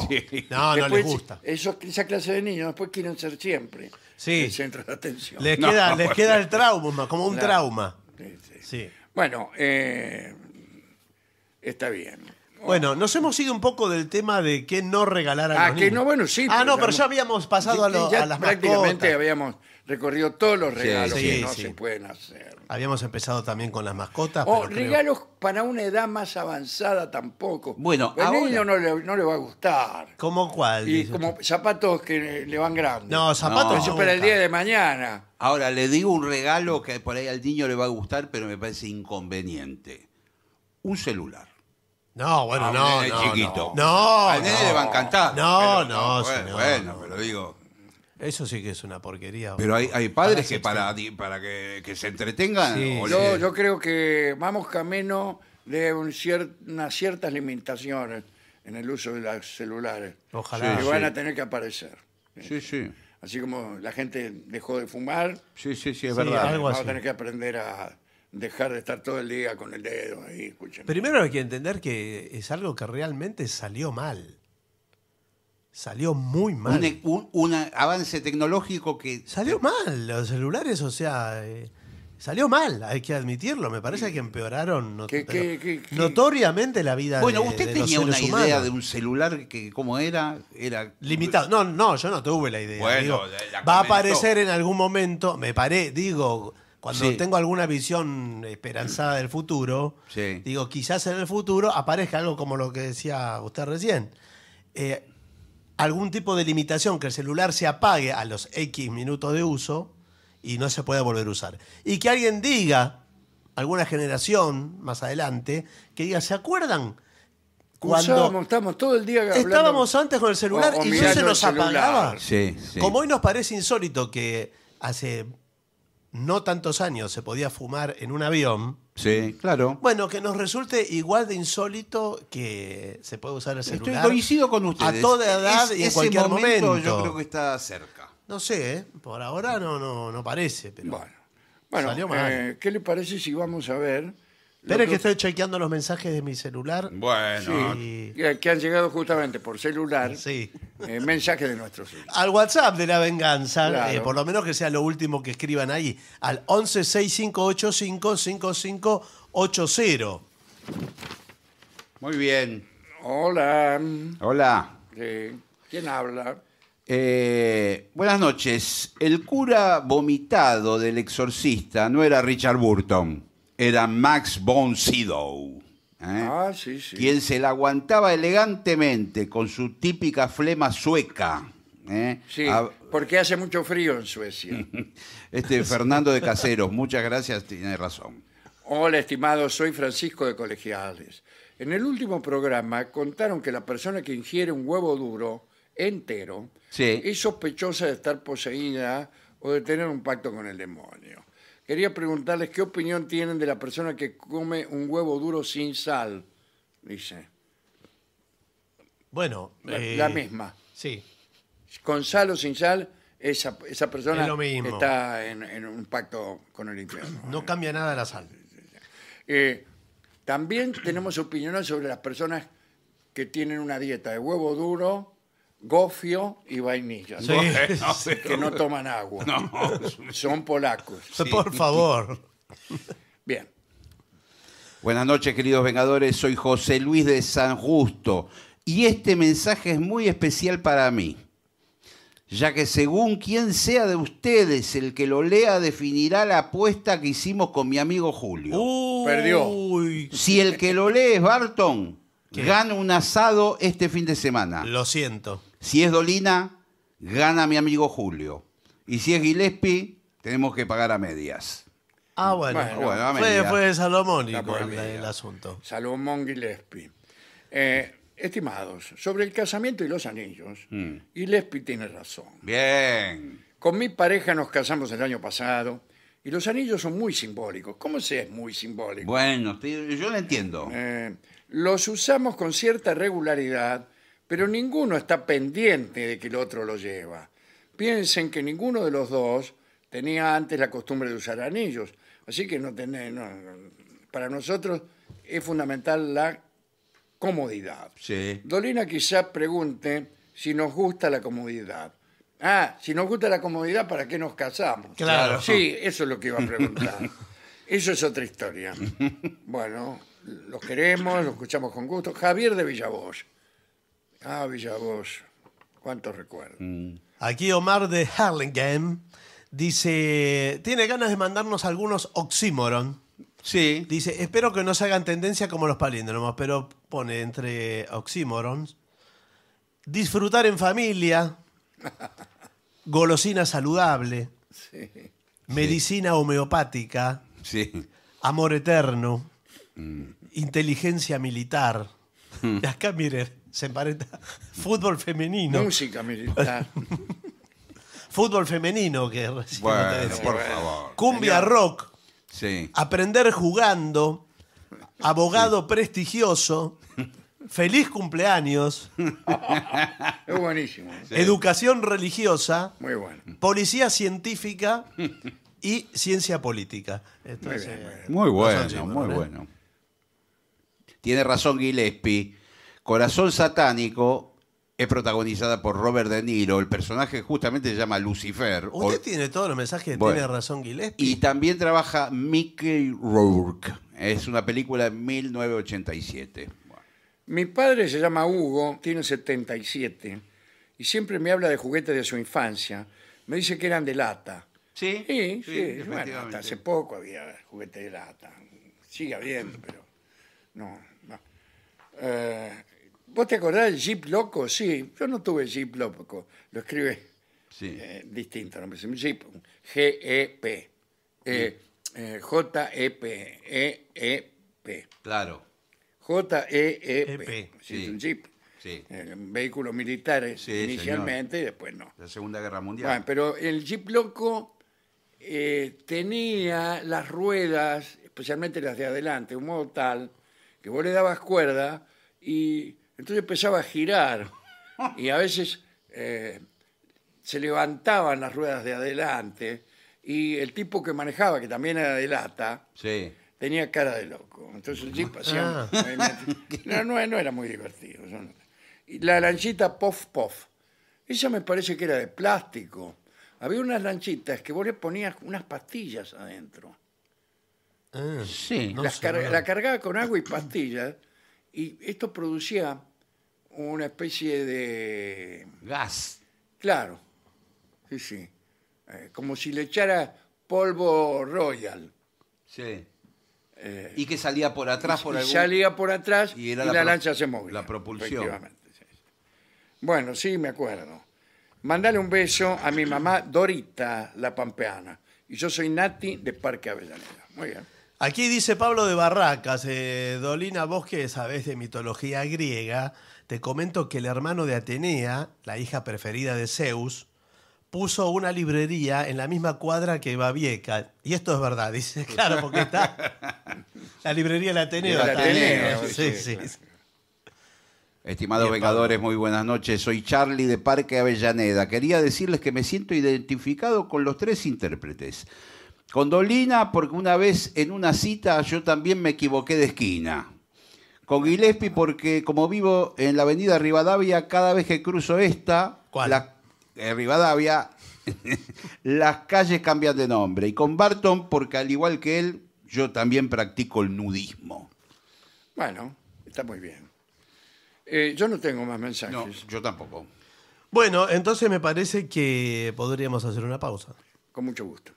No, no le gusta. esa clase de niños después quieren ser siempre. Sí. Les, (laughs) queda, queda el trauma, como un trauma. Bueno, eh, está bien. Bueno, nos hemos ido un poco del tema de qué no regalar a Ah, que no, bueno, sí. Ah, no, pero ya habíamos pasado a, lo- ya las prácticamente habíamos Recorrió todos los regalos que no se pueden hacer. Habíamos empezado también con las mascotas. Oh, o regalos para una edad más avanzada tampoco. Bueno, pues a niño no le, va a gustar. ¿Cómo cuál? Y como zapatos que le van grandes. No, zapatos. No, para el día de mañana. Ahora, le digo un regalo que por ahí al niño le va a gustar, pero me parece inconveniente. Un celular. No, bueno, ah, no, no, chiquito. No, Al niño le va a encantar. No, no, bueno, señor. bueno, digo eso sí que es una porquería. Pero hay, padres que para, para que, se entretengan. yo, creo que vamos camino de unas ciertas limitaciones en el uso de los celulares. Ojalá. Que van a tener que aparecer. Sí, sí. Así como la gente dejó de fumar. Sí, sí, sí, es verdad. Algo vamos a tener que aprender a dejar de estar todo el día con el dedo ahí. Primero hay que entender que es algo que realmente salió mal. Salió muy mal. E-, un, avance tecnológico que... Salió mal, los celulares, o sea, eh, salió mal, hay que admitirlo. Me parece que empeoraron notoriamente la vida bueno, Bueno, usted tenía una idea de un celular que cómo era, era... Limitado. No, no, yo no tuve la idea. Bueno, va a aparecer en algún momento, me paré, digo... Cuando tengo alguna visión esperanzada del futuro, digo, quizás en el futuro aparezca algo como lo que decía usted recién. Eh, algún tipo de limitación, que el celular se apague a los X minutos de uso y no se pueda volver a usar. Y que alguien diga, alguna generación más adelante, que diga, ¿se acuerdan? Cuando todo el día hablando. Estábamos antes con el celular y no se nos apagaba. Como hoy nos parece insólito que hace no tantos años se podía fumar en un avión, Sí, claro. Bueno, que nos resulte igual de insólito que se puede usar el celular. Estoy coincido con ustedes. A toda edad y en cualquier momento, Yo creo que está cerca. No sé, ¿eh? por ahora no, no, no parece, Bueno, bueno eh, ¿qué le parece si vamos a ver? Pero que estoy chequeando los mensajes de mi celular. Bueno, que, han llegado justamente por celular Sí. Eh, mensajes de nuestros hijos. Al WhatsApp de la venganza, eh, por lo menos que sea lo último que escriban ahí, al 1165855580. Muy bien. Hola. Hola. ¿Quién habla? Eh, buenas noches. El cura vomitado del exorcista no era Richard Burton era Max von Sydow. ¿eh? Ah, Quien se la aguantaba elegantemente con su típica flema sueca. ¿eh? Sí, ah, porque hace mucho frío en Suecia. (laughs) Este Fernando de Caseros, muchas gracias, tiene razón. Hola, estimado, soy Francisco de Colegiales. En el último programa contaron que la persona que ingiere un huevo duro entero es sospechosa de estar poseída o de tener un pacto con el demonio. Quería preguntarles qué opinión tienen de la persona que come un huevo duro sin sal, dice. Bueno, La, eh, misma. sí, Con sal o sin sal, esa, persona está en, un pacto con el infierno. no cambia nada la sal. Eh, también tenemos opiniones sobre las personas que tienen una dieta de huevo duro gofio y vainilla. (laughs) (laughs) Que no toman agua. No. Son polacos. Por favor. Bien. Buenas noches, queridos Vengadores. Soy José Luis de San Justo. Y este mensaje es muy especial para mí, ya que según quien sea de ustedes el que lo lea definirá la apuesta que hicimos con mi amigo Julio. Perdió. Si el que lo lee es Barton, gana un asado este fin de semana. lo siento. Si es Dolina, gana mi amigo Julio. Y si es Gillespie, tenemos que pagar a medias. Ah, bueno. Bueno, fue, medias. fue el, el asunto. Salomón Gillespie. Eh, estimados, sobre el casamiento y los anillos, y mm. Gillespie tiene razón. Bien. Con mi pareja nos casamos el año pasado y los anillos son muy simbólicos. ¿Cómo se es muy simbólico? Bueno, yo lo entiendo. Eh, los usamos con cierta regularidad pero ninguno está pendiente de que el otro lo lleva. Piensen que ninguno de los dos tenía antes la costumbre de usar anillos, así que no, para nosotros es fundamental la comodidad. Dolina quizá pregunte si nos gusta la comodidad. Ah, si nos gusta la comodidad, ¿para qué nos casamos? Claro. Sí, eso es lo que iba a preguntar. (laughs) Eso es otra historia. Bueno, los queremos, los escuchamos con gusto. Javier de Villavoz. Ah, Villavoz, cuántos recuerdos. Mm. Aquí Omar de Harlingen dice, tiene ganas de mandarnos algunos oxímoron. Sí. Dice, espero que no se hagan tendencia como los palíndromos, pero pone entre oxímorons, disfrutar en familia, (laughs) golosina saludable, medicina homeopática, amor eterno, mm. inteligencia militar. Mm. Acá miren, se (laughs) Fútbol femenino. Música militar. (laughs) Fútbol femenino, que por favor. Cumbia rock. Sí. Aprender jugando. Abogado prestigioso. Feliz cumpleaños. Es buenísimo. Educación religiosa. Muy bueno. Policía científica. Y ciencia política. muy eh, bueno, muy bueno. Tiene razón Gillespie. Corazón Satánico es protagonizada por Robert De Niro. El personaje justamente se llama Lucifer. Usted tiene todos los mensajes, tiene razón Gillespie. Y también trabaja Mickey Rourke. Es una película de 1987. Mi padre se llama Hugo, tiene 77, y siempre me habla de juguetes de su infancia. Me dice que eran de lata. Sí, sí, sí. hace poco había juguetes de lata. Sigue habiendo, pero no. Eh, ¿Vos te acordás del Jeep Loco? Sí, yo no tuve Jeep Loco, lo escribe sí. Eh, distinto, nombre, Jeep, G-E-P, J-E-P, E-E-P. Claro. J-E-E-P, e sí. un Jeep. Sí. Eh, vehículos militares inicialmente y después no. La Segunda Guerra Mundial. pero el Jeep Loco eh, tenía las ruedas, especialmente las de adelante, un modo tal que vos le dabas cuerda y entonces empezaba a girar y a veces eh, se levantaban las ruedas de adelante y el tipo que manejaba, que también era de lata, tenía cara de loco. Entonces el jeep hacía... Ah. No, no, era muy divertido. Y la lanchita Pof Pof, esa me parece que era de plástico. Había unas lanchitas que vos le ponías unas pastillas adentro. Ah, sí. la cargaba con agua y pastillas y esto producía una especie de... Gas. Claro, sí, sí. Eh, como si le echara polvo royal. Sí. Eh, y que salía por atrás por y salía por atrás y, la, lancha se movía. La propulsión. Bueno, sí, me acuerdo. Mandale un beso a mi mamá Dorita, la pampeana. Y yo soy Nati de Parque Avellaneda. Muy bien. Aquí dice Pablo de Barracas, eh, Dolina, vos sabes de mitología griega, te comento que el hermano de Atenea, la hija preferida de Zeus, puso una librería en la misma cuadra que Babieca. Y esto es verdad, dice, (laughs) claro, porque está (laughs) la librería Ateneo. La Ateneo, sí, Estimados Vengadores, muy buenas noches. Soy Charlie de Parque Avellaneda. Quería decirles que me siento identificado con los tres intérpretes. Con Dolina, porque una vez en una cita yo también me equivoqué de esquina con Gillespie porque como vivo en la avenida Rivadavia, cada vez que cruzo esta, eh, Rivadavia, (laughs) las calles cambian de nombre. Y con Barton porque al igual que él, yo también practico el nudismo. Bueno, está muy bien. Eh, yo no tengo más mensajes. No, yo tampoco. Bueno, entonces me parece que podríamos hacer una pausa. Con mucho gusto.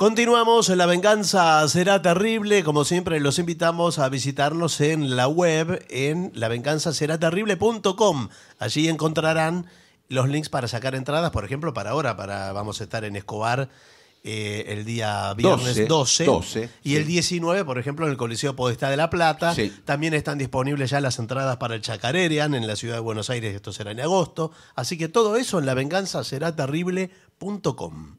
Continuamos, la venganza será terrible. Como siempre, los invitamos a visitarnos en la web en lavenganzaseraterrible.com. Allí encontrarán los links para sacar entradas, por ejemplo, para ahora, para vamos a estar en Escobar eh, el día viernes 12, y el 19, por ejemplo, en el Coliseo Podestá de La Plata. También están disponibles ya las entradas para el Chacarerian en la ciudad de Buenos Aires, esto será en agosto. Así que todo eso en lavenganzaseraterrible.com.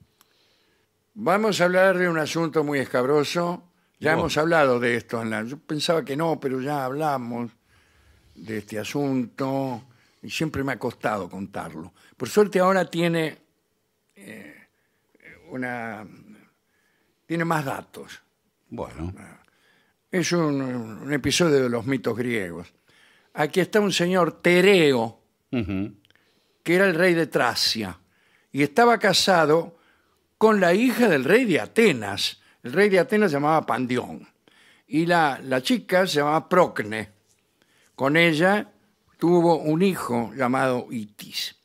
Vamos a hablar de un asunto muy escabroso. Ya hemos hablado de esto. Yo pensaba que no, pero ya hablamos de este asunto y siempre me ha costado contarlo. Por suerte ahora tiene eh, una tiene más datos. Bueno, ah, Es un, episodio de los mitos griegos. Aquí está un señor Tereo, que era el rey de Tracia y estaba casado con la hija del rey de Atenas. El rey de Atenas se llamaba Pandión y la, chica se llamaba Procne. Con ella tuvo un hijo llamado Itis.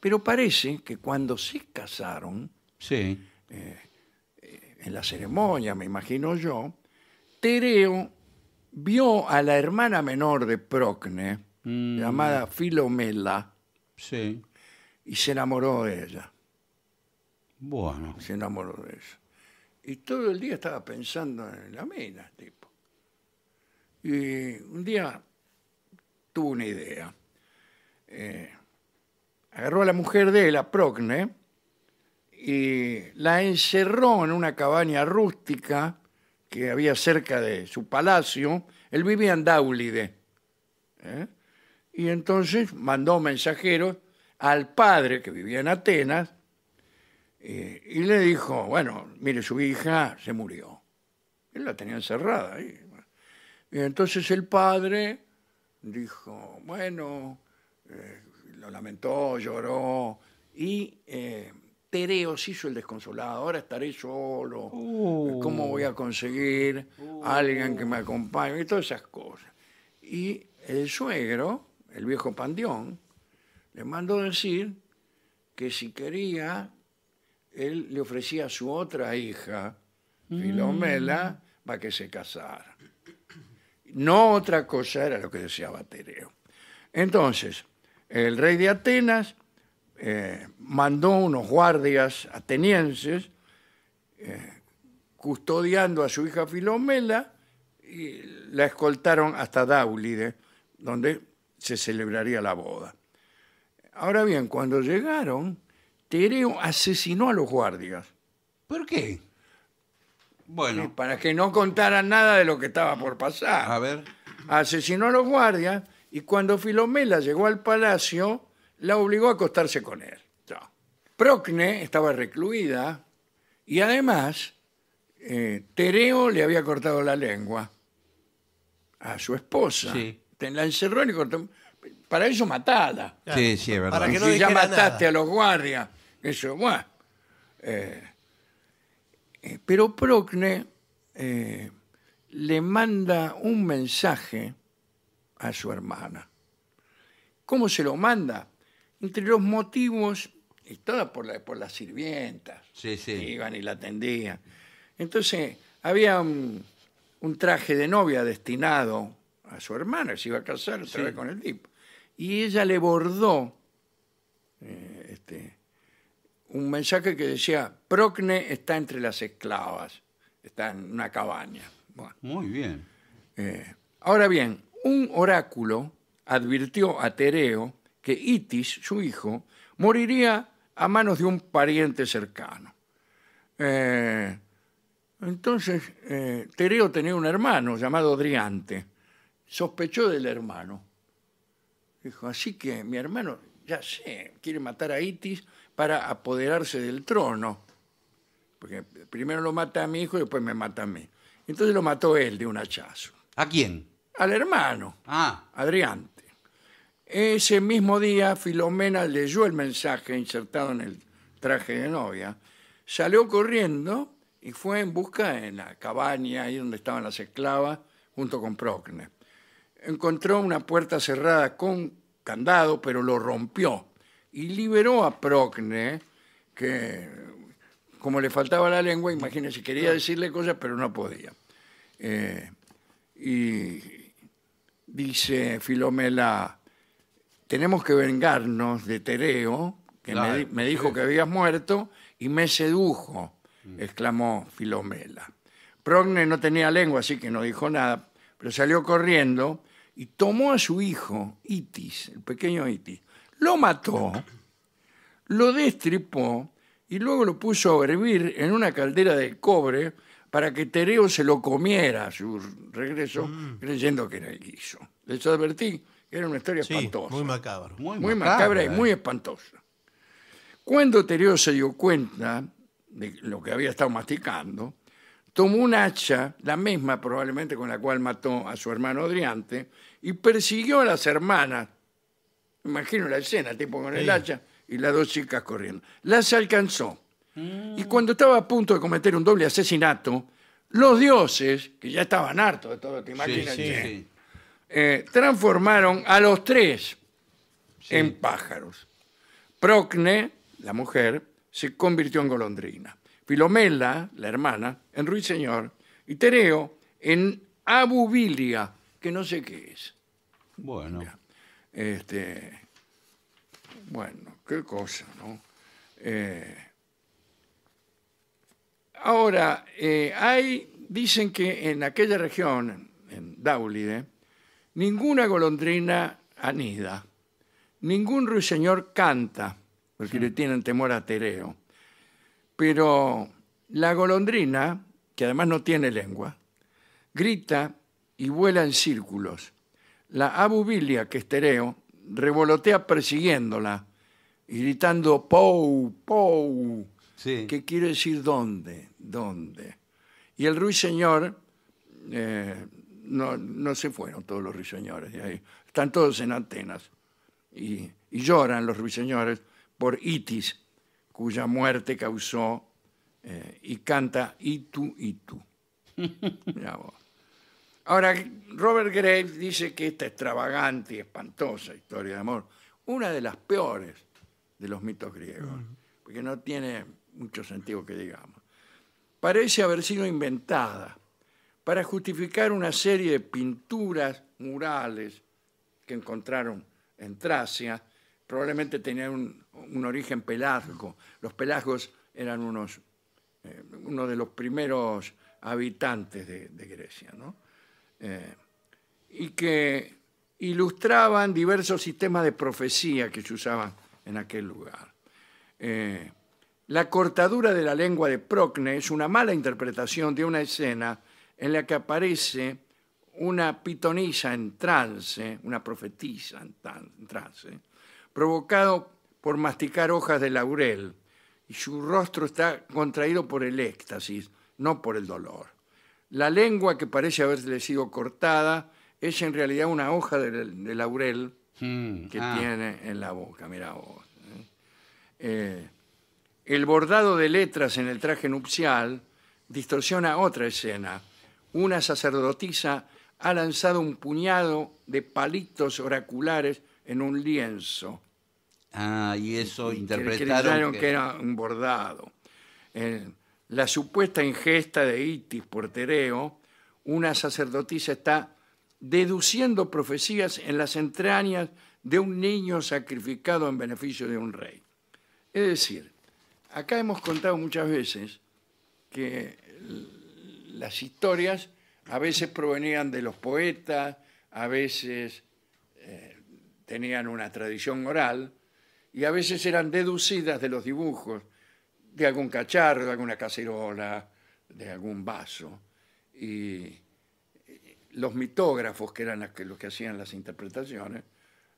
Pero parece que cuando se casaron, Sí. Eh, en la ceremonia, me imagino yo, Tereo vio a la hermana menor de Procne, mm. llamada Filomela, y se enamoró de ella. Bueno. Se enamoró de eso. Y todo el día estaba pensando en la mina, tipo. Y un día tuvo una idea. Eh, agarró a la mujer de él, a Procne, y la encerró en una cabaña rústica que había cerca de su palacio. Él vivía en Dáulide. ¿eh? Y entonces mandó mensajeros al padre que vivía en Atenas eh, y le dijo, bueno, mire, su hija se murió. Él la tenía encerrada ahí. Y entonces el padre dijo, bueno, eh, lo lamentó, lloró, y eh, Tereos hizo el desconsolado, ahora estaré solo, uh. ¿cómo voy a conseguir a uh. alguien que me acompañe? Y todas esas cosas. Y el suegro, el viejo pandión, le mandó decir que si quería él le ofrecía a su otra hija, mm. Filomela, para que se casara. No otra cosa era lo que deseaba Tereo. Entonces, el rey de Atenas eh, mandó unos guardias atenienses eh, custodiando a su hija Filomela y la escoltaron hasta Dáulide, donde se celebraría la boda. Ahora bien, cuando llegaron, Tereo asesinó a los guardias ¿Por qué? Bueno, para que no contaran nada de lo que estaba por pasar. a ver. Asesinó a los guardias y cuando Filomela llegó al palacio, la obligó a acostarse con él. Procne estaba recluida y además eh, Tereo le había cortado la lengua a su esposa. Sí. la encerró y cortó. Para eso matada. Sí, sí, es verdad. Para que no mataste a los guardias eso, bueno. Eh, eh, pero Procne eh, le manda un mensaje a su hermana. ¿Cómo se lo manda? Entre los motivos, y por, por las sirvientas, que iban y la atendían. Entonces, había un, traje de novia destinado a su hermana, se iba a casar otra con el tipo. Y ella le bordó este, un mensaje que decía, Procne está entre las esclavas, está en una cabaña. Muy bien. Eh, ahora bien, un oráculo advirtió a Tereo que Itis, su hijo, moriría a manos de un pariente cercano. Eh, entonces, eh, Tereo tenía un hermano llamado Driante. Sospechó del hermano. Dijo, así que mi hermano, ya sé, quiere matar a Itis para apoderarse del trono. Porque primero lo mata a mi hijo y después me mata a mí. Entonces lo mató él de un hachazo. ¿A quién? Al hermano, Ah, Adriante. Ese mismo día, Filomena leyó el mensaje insertado en el traje de novia, salió corriendo y fue en busca en la cabaña, ahí donde estaban las esclavas, junto con Procne. Encontró una puerta cerrada con candado, pero lo rompió y liberó a Procne, que como le faltaba la lengua, imagínense, quería decirle cosas, pero no podía. Eh, y dice Filomela, tenemos que vengarnos de Tereo, que me, dijo que habías muerto y me sedujo, mm. exclamó Filomela. Procne no tenía lengua, así que no dijo nada, pero salió corriendo y tomó a su hijo, Itis, el pequeño Itis, lo mató, lo destripó y luego lo puso a hervir en una caldera de cobre para que Tereo se lo comiera a su regreso, mm. creyendo que era el guiso. Les advertí que era una historia espantosa. muy macabra. Muy, macabra y eh. muy espantosa. Cuando Tereo se dio cuenta de lo que había estado masticando, tomó un hacha, la misma probablemente con la cual mató a su hermano Adriante, y persiguió a las hermanas imagino la escena, tipo con el hacha y las dos chicas corriendo. Las alcanzó. Y cuando estaba a punto de cometer un doble asesinato, los dioses, que ya estaban hartos de todo, te imaginas, eh, transformaron a los tres en pájaros. Procne, la mujer, se convirtió en golondrina. Filomela, la hermana, en ruiseñor. Y Tereo en abubilia, que no sé qué es. Bueno. Este, bueno, qué cosa, ¿no? Eh, ahora, eh, hay, dicen que en aquella región, en Dáulide, ninguna golondrina anida, ningún ruiseñor canta, porque le tienen temor a Tereo. Pero la golondrina, que además no tiene lengua, grita y vuela en círculos, la abubilia que estereo revolotea persiguiéndola gritando pou, pou, que quiere decir dónde, dónde. Y el ruiseñor, eh, no, no se fueron todos los ruiseñores de ahí, están todos en Atenas y, lloran los ruiseñores por Itis, cuya muerte causó, eh, y canta Itu Itu. (laughs) Ahora, Robert Graves dice que esta extravagante y espantosa historia de amor, una de las peores de los mitos griegos, porque no tiene mucho sentido que digamos, parece haber sido inventada para justificar una serie de pinturas murales que encontraron en Tracia, probablemente tenían un, origen pelasgo. Los pelasgos eran unos, eh, uno de los primeros habitantes de, de Grecia, ¿no? Eh, y que ilustraban diversos sistemas de profecía que se usaban en aquel lugar. Eh, la cortadura de la lengua de Procne es una mala interpretación de una escena en la que aparece una pitonisa en trance, una profetisa en, trance, provocado por masticar hojas de laurel, y su rostro está contraído por el éxtasis, no por el dolor. La lengua que parece haberle sido cortada es en realidad una hoja de, laurel hmm, que ah. tiene en la boca. Mira ¿eh? Eh, el bordado de letras en el traje nupcial distorsiona otra escena. Una sacerdotisa ha lanzado un puñado de palitos oraculares en un lienzo. Ah, y eso interpretaron. Que, era un bordado. Eh, la supuesta ingesta de itis por Tereo, una sacerdotisa está deduciendo profecías en las entrañas de un niño sacrificado en beneficio de un rey. Es decir, acá hemos contado muchas veces que las historias a veces provenían de los poetas, a veces eh, tenían una tradición oral y a veces eran deducidas de los dibujos de algún cacharro, de alguna cacerola, de algún vaso. Y los mitógrafos, que eran los que hacían las interpretaciones,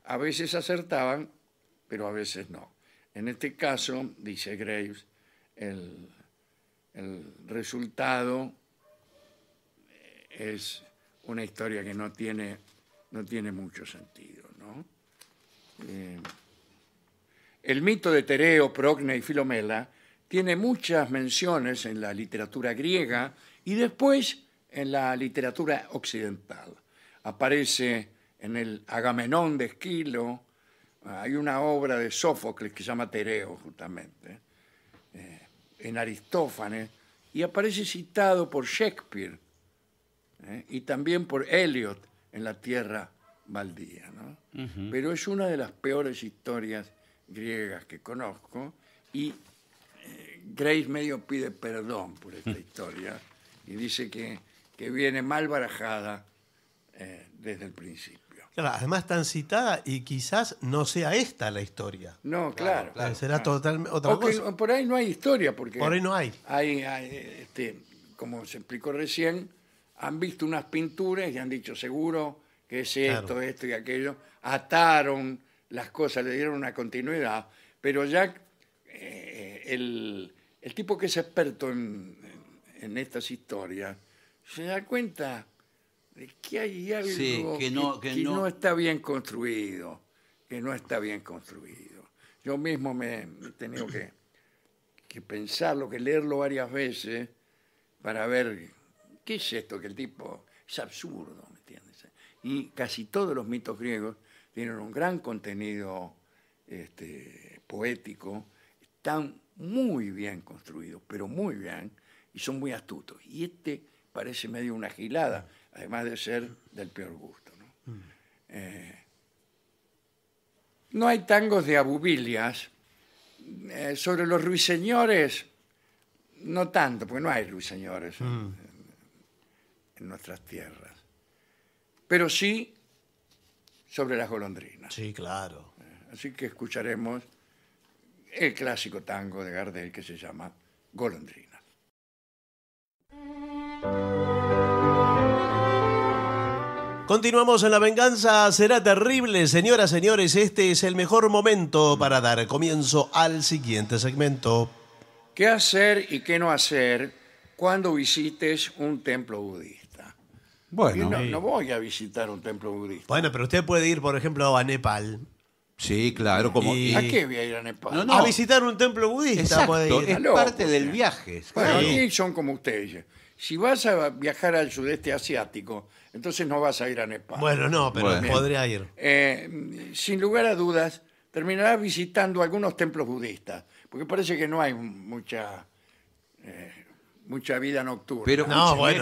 a veces acertaban, pero a veces no. En este caso, dice Graves, el, resultado eh, es una historia que no tiene, no tiene mucho sentido. ¿no? Eh, el mito de Tereo, Procne y Filomela tiene muchas menciones en la literatura griega y después en la literatura occidental. Aparece en el Agamenón de Esquilo, hay una obra de Sófocles que se llama Tereo, justamente, eh, en Aristófanes, y aparece citado por Shakespeare eh, y también por Eliot en La Tierra Baldía. ¿no? Pero es una de las peores historias griegas que conozco y Grace medio pide perdón por esta hmm. historia y dice que, que viene mal barajada eh, desde el principio. Claro, además tan citada y quizás no sea esta la historia. No, claro. será totalmente. otra cosa. por ahí no hay historia, porque. Por ahí no hay. hay, este, como se explicó recién, han visto unas pinturas y han dicho seguro que es esto, esto y aquello. Ataron las cosas, le dieron una continuidad, pero ya eh, el, el tipo que es experto en, estas historias se da cuenta de que hay algo que, no, está bien construido, que no está bien construido. Yo mismo me he tenido que, pensarlo, que leerlo varias veces para ver qué es esto que el tipo es absurdo, ¿me entiendes? Y casi todos los mitos griegos tienen un gran contenido este, poético, están muy bien construidos, pero muy bien, y son muy astutos. Y este parece medio una gilada, además de ser del peor gusto. No, eh, hay tangos de abubilias. Eh, sobre los ruiseñores, no tanto, porque no hay ruiseñores en mm. nuestras tierras. Pero sí sobre las golondrinas. Sí, claro. Eh, así que escucharemos el clásico tango de Gardel que se llama Golondrina. Continuamos en La Venganza Será Terrible. Señoras, señores, este es el mejor momento para dar comienzo al siguiente segmento. ¿Qué hacer y qué no hacer cuando visites un templo budista? Bueno, no voy a visitar un templo budista. Bueno, pero usted puede ir, por ejemplo, a Nepal. Sí, claro. Como, ¿A qué voy a ir a Nepal? A visitar un templo budista. Exacto, es parte del viaje. Bueno, son como ustedes. Si vas a viajar al sudeste asiático, entonces no vas a ir a Nepal. Bueno, no, pero podría ir. Eh, sin lugar a dudas, terminarás visitando algunos templos budistas, porque parece que no hay mucha... Eh, mucha vida nocturna. Pero,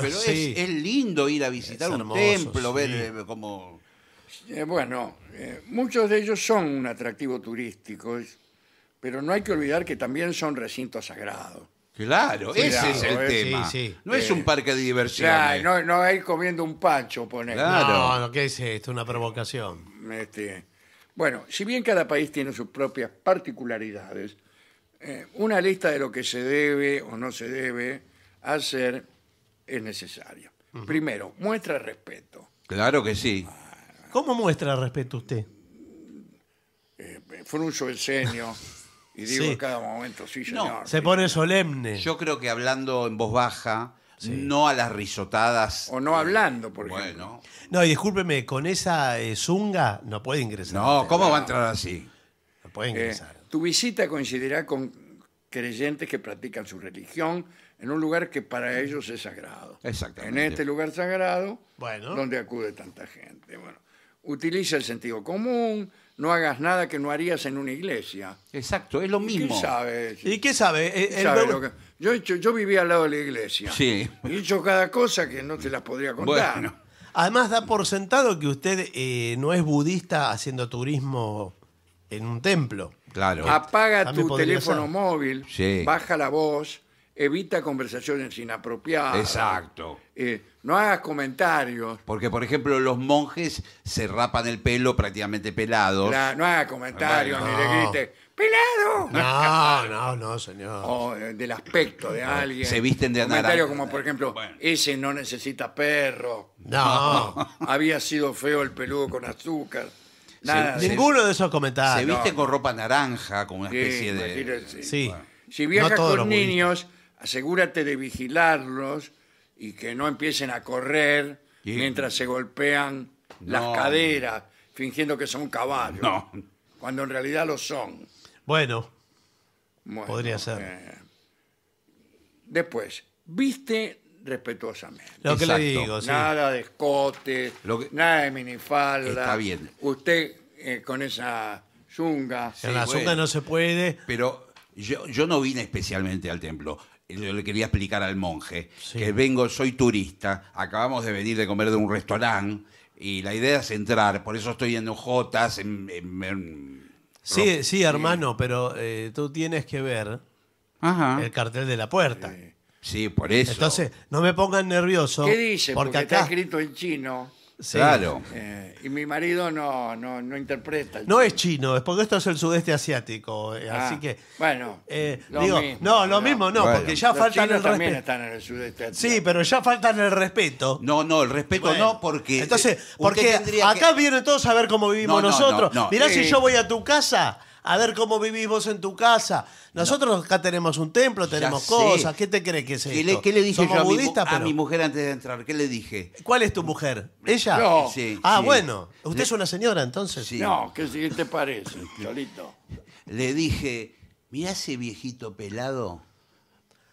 es, lindo ir a visitar un templo, ver eh, como... Eh, bueno, eh, muchos de ellos son un atractivo turístico, pero no hay que olvidar que también son recintos sagrados. Claro, ese es el eh, tema. No es un parque de diversión. no, no comiendo un pancho, poner. Claro. No, ¿qué es esto? Una provocación. Este, bueno, si bien cada país tiene sus propias particularidades, una lista de lo que se debe o no se debe hacer es necesaria. Primero, muestra respeto. Claro que sí. ¿Cómo muestra respeto usted? Eh, el ceño y digo en cada momento, sí, Se pone solemne. Yo creo que hablando en voz baja, no a las risotadas. O no eh, hablando, por ejemplo. Bueno. No, y discúlpeme, con esa eh, zunga no puede ingresar. No, ¿cómo va a entrar así? No puede eh, ingresar. tu visita coincidirá con creyentes que practican su religión en un lugar que para ellos es sagrado. Exactamente. En este lugar sagrado, Bueno. donde acude tanta gente. Bueno, utiliza el sentido común, no hagas nada que no harías en una iglesia. Exacto, es lo mismo. ¿Qué sabe? ¿Y y qué sabe yo, vivía al lado de la iglesia. he hecho cada cosa que no te las podría contar. Además, da por sentado que usted eh, no es budista haciendo turismo en un templo. Claro. Apaga tu teléfono móvil, baja la voz, evita conversaciones inapropiadas. Exacto. Eh, no hagas comentarios. Porque, por ejemplo, los monjes se rapan el pelo prácticamente pelados. no hagas comentarios, ni le grites, ¡pelado! No, (laughs) no, no, señor. O eh, del aspecto de alguien. Se visten de Comentarios como, por ejemplo, ese no necesita perro. No. (laughs) Había sido feo el peludo con azúcar. Ninguno de esos comentarios. se visten con ropa naranja, como una especie de... Si viajas con niños, asegúrate de vigilarlos y que no empiecen a correr mientras se golpean las caderas fingiendo que son caballos, No. cuando en realidad lo son. Bueno, Podría ser. Eh, después, viste respetuosamente. lo que le digo, sí. Nada de escote, nada de minifalda. Está bien. Usted eh, con esa zunga. En la zunga no se puede. Pero yo, yo no vine especialmente al templo. Eh, yo le quería explicar al monje que vengo, soy turista, acabamos de venir de comer de un restaurante y la idea es entrar, por eso estoy viendo Jotas, en, sí, sí, hermano, pero eh, tú tienes que ver el cartel de la puerta. Sí, por eso. Entonces, no me pongan nervioso. ¿Qué dice? Porque, porque acá... está escrito en chino. Claro. Eh, y mi marido no, no, interpreta. No es chino, es porque esto es el sudeste asiático. Eh, ah, así que. bueno, eh, digo, no, lo mismo no, porque ya Los faltan el Sí, pero ya faltan el respeto. No, no, el respeto no, porque. Entonces, porque acá vienen todos a ver cómo vivimos nosotros. Mirá, si yo voy a tu casa, a ver cómo vivimos en tu casa. Nosotros acá tenemos un templo, tenemos cosas. ¿Qué te crees que es esto? ¿Qué le, dije a, mi, mujer antes de entrar? ¿Qué le dije? ¿Cuál es tu mujer? ¿Ella? ah, bueno. ¿Usted es una señora entonces? Sí. No, ¿qué te parece, Cholito? Le dije, mira ese viejito pelado.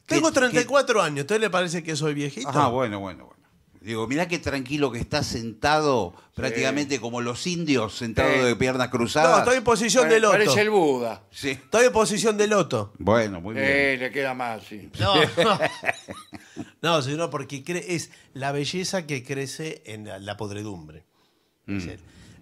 Tengo 34 años, ¿usted le parece que soy viejito? Ah, bueno, bueno, bueno. Digo, mirá qué tranquilo que está sentado, prácticamente como los indios, sentado de piernas cruzadas. No, estoy en posición de loto. Parece el Buda. Sí. Estoy en posición de loto. Bueno, muy bien. Eh, le queda más, sí. No, no. (laughs) (laughs) sino porque es la belleza que crece en la, podredumbre. Mm.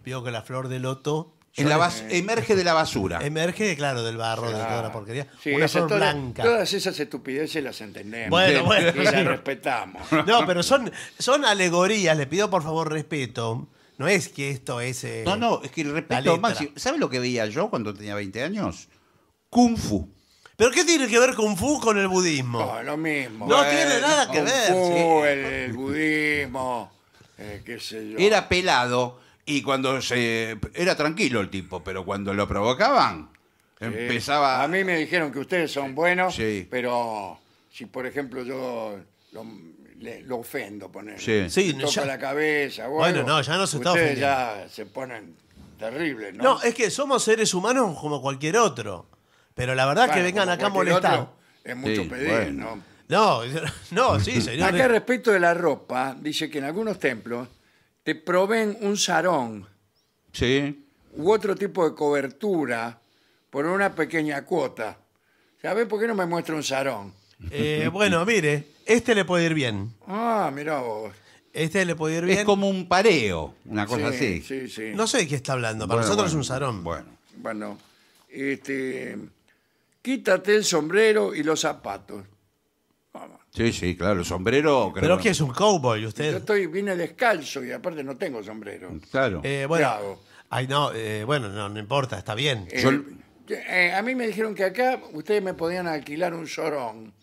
veo que la flor de loto emerge de la basura. Emerge, claro, del barro, de toda la porquería. Una todas- blanca. Todas esas estupideces las entendemos. Bueno, bueno. Y las respetamos. No, pero son, son alegorías, le pido por favor respeto. No es que esto es... Eh, no, no, es que el respeto máximo. ¿Sabes lo que veía yo cuando tenía 20 años? Kung Fu. ¿Pero qué tiene que ver Kung Fu con el budismo? No, oh, lo mismo. No tiene nada que Kung ver, Fu, el, budismo, eh, qué sé yo. Era pelado y cuando se. Era tranquilo el tipo, pero cuando lo provocaban, empezaba. A mí me dijeron que ustedes son buenos, pero si por ejemplo yo lo, ofendo, poner. Sí. la cabeza. Bueno, no, ya no se está Ustedes ya se ponen terribles, ¿no? No, es que somos seres humanos como cualquier otro. Pero la verdad que vengan acá a Es mucho pedir, ¿no? No, (laughs) no, sí, señor. Acá respecto de la ropa, dice que en algunos templos le proveen un sarón Sí. u otro tipo de cobertura por una pequeña cuota. ¿Sabes por qué no me muestra un sarón? Eh, bueno, (laughs) mire, este le puede ir bien. Ah, mira vos. Este le puede ir bien. Es como un pareo, una cosa así. No sé de qué está hablando, para nosotros es un sarón. Bueno. Bueno, este, quítate el sombrero y los zapatos. Sí, sí, claro, sombrero. Creo. Pero que es un cowboy usted. Yo estoy, vine descalzo y aparte no tengo sombrero. Claro. Eh, bueno, Ay, no, eh, bueno, no, importa, está bien. Eh, a mí me dijeron que acá ustedes me podían alquilar un sorón.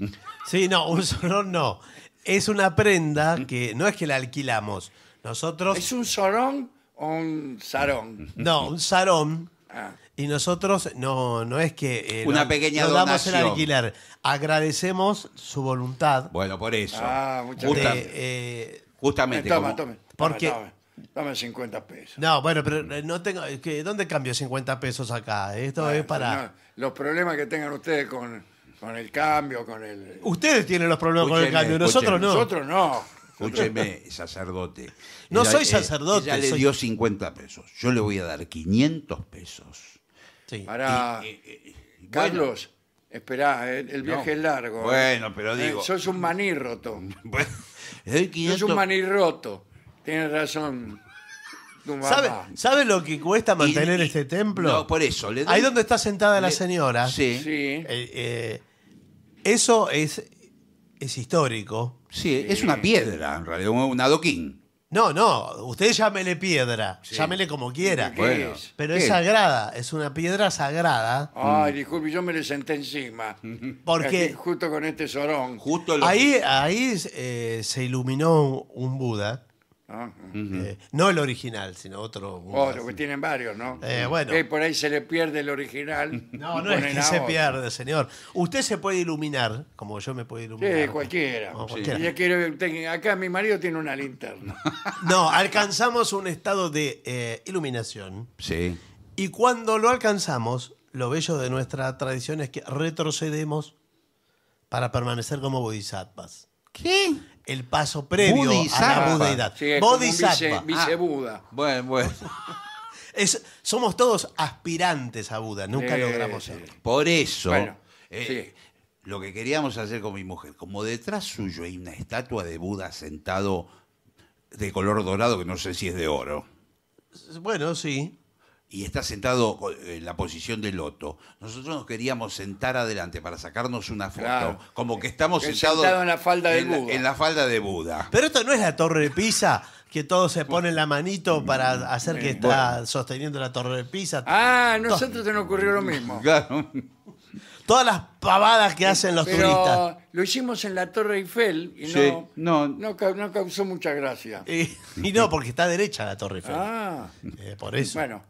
Sí, no, un sorón no. Es una prenda que no es que la alquilamos. Nosotros. ¿Es un sorón o un sarón? No, un sarón. Ah y nosotros no, no es que eh, Una pequeña damos el alquiler. Agradecemos su voluntad. Bueno, por eso. Ah, eh, Justamente. Toma, tome, Porque- Tome, 50 pesos. no, bueno, pero eh, no tengo. ¿Dónde cambio 50 pesos acá? Esto es para. los problemas que tengan ustedes con, con el cambio, con el... Ustedes tienen los problemas con el cambio, nosotros no. Nosotros no. Escúcheme, sacerdote. No soy sacerdote, le dio 50 pesos. Yo le voy a dar 500 pesos. Para eh, eh, Carlos, esperá, eh, el, viaje es largo. Bueno, pero digo. sos un maní roto, es (laughs) Sos roto un Tienes razón. ¿Sabe, sabe lo que cuesta mantener este templo? No, por eso. Ahí donde está sentada la señora. Sí. eso es, es histórico. es una piedra, en realidad, un adoquín. No, no, usted llámele piedra, llámele como quiera. Pero es sagrada, es una piedra sagrada. Ay, disculpe, yo me le senté encima. Porque- justo con este sorón. ahí ahí eh, se iluminó un Buda ¿no? Eh, no el original, sino otro. Otro, oh, que tienen varios, ¿no? Eh, bueno. por ahí se le pierde el original. (laughs) No, no es que se pierde, señor. Usted se puede iluminar, como yo me puedo iluminar. Sí, cualquiera. acá mi marido tiene una linterna. (laughs) No, alcanzamos un estado de eh, iluminación. Sí. Y cuando lo alcanzamos, lo bello de nuestra tradición es que retrocedemos para permanecer como bodhisattvas. ¿Qué? El paso previo a la es ah. Bueno, bueno. (laughs) somos todos aspirantes a Buda, nunca logramos ser. Por eso, eh, lo que queríamos hacer con mi mujer, como detrás suyo hay una estatua de Buda sentado de color dorado que no sé si es de oro. Bueno, sí y está sentado en eh, la posición de loto. Nosotros nos queríamos sentar adelante para sacarnos una foto, como que estamos sentados en la falda de Buda. Pero esto no es la Torre de Pisa que todos se ponen la manito para hacer que eh, está sosteniendo la Torre de Pisa. Ah, a nosotros se nos ocurrió lo mismo. (laughs) Claro. Todas las pavadas que hacen los Pero turistas. Lo hicimos en la Torre Eiffel y no, no. causó mucha gracia. Y, no, porque está derecha la Torre Eiffel. Ah. Eh, por eso. Bueno.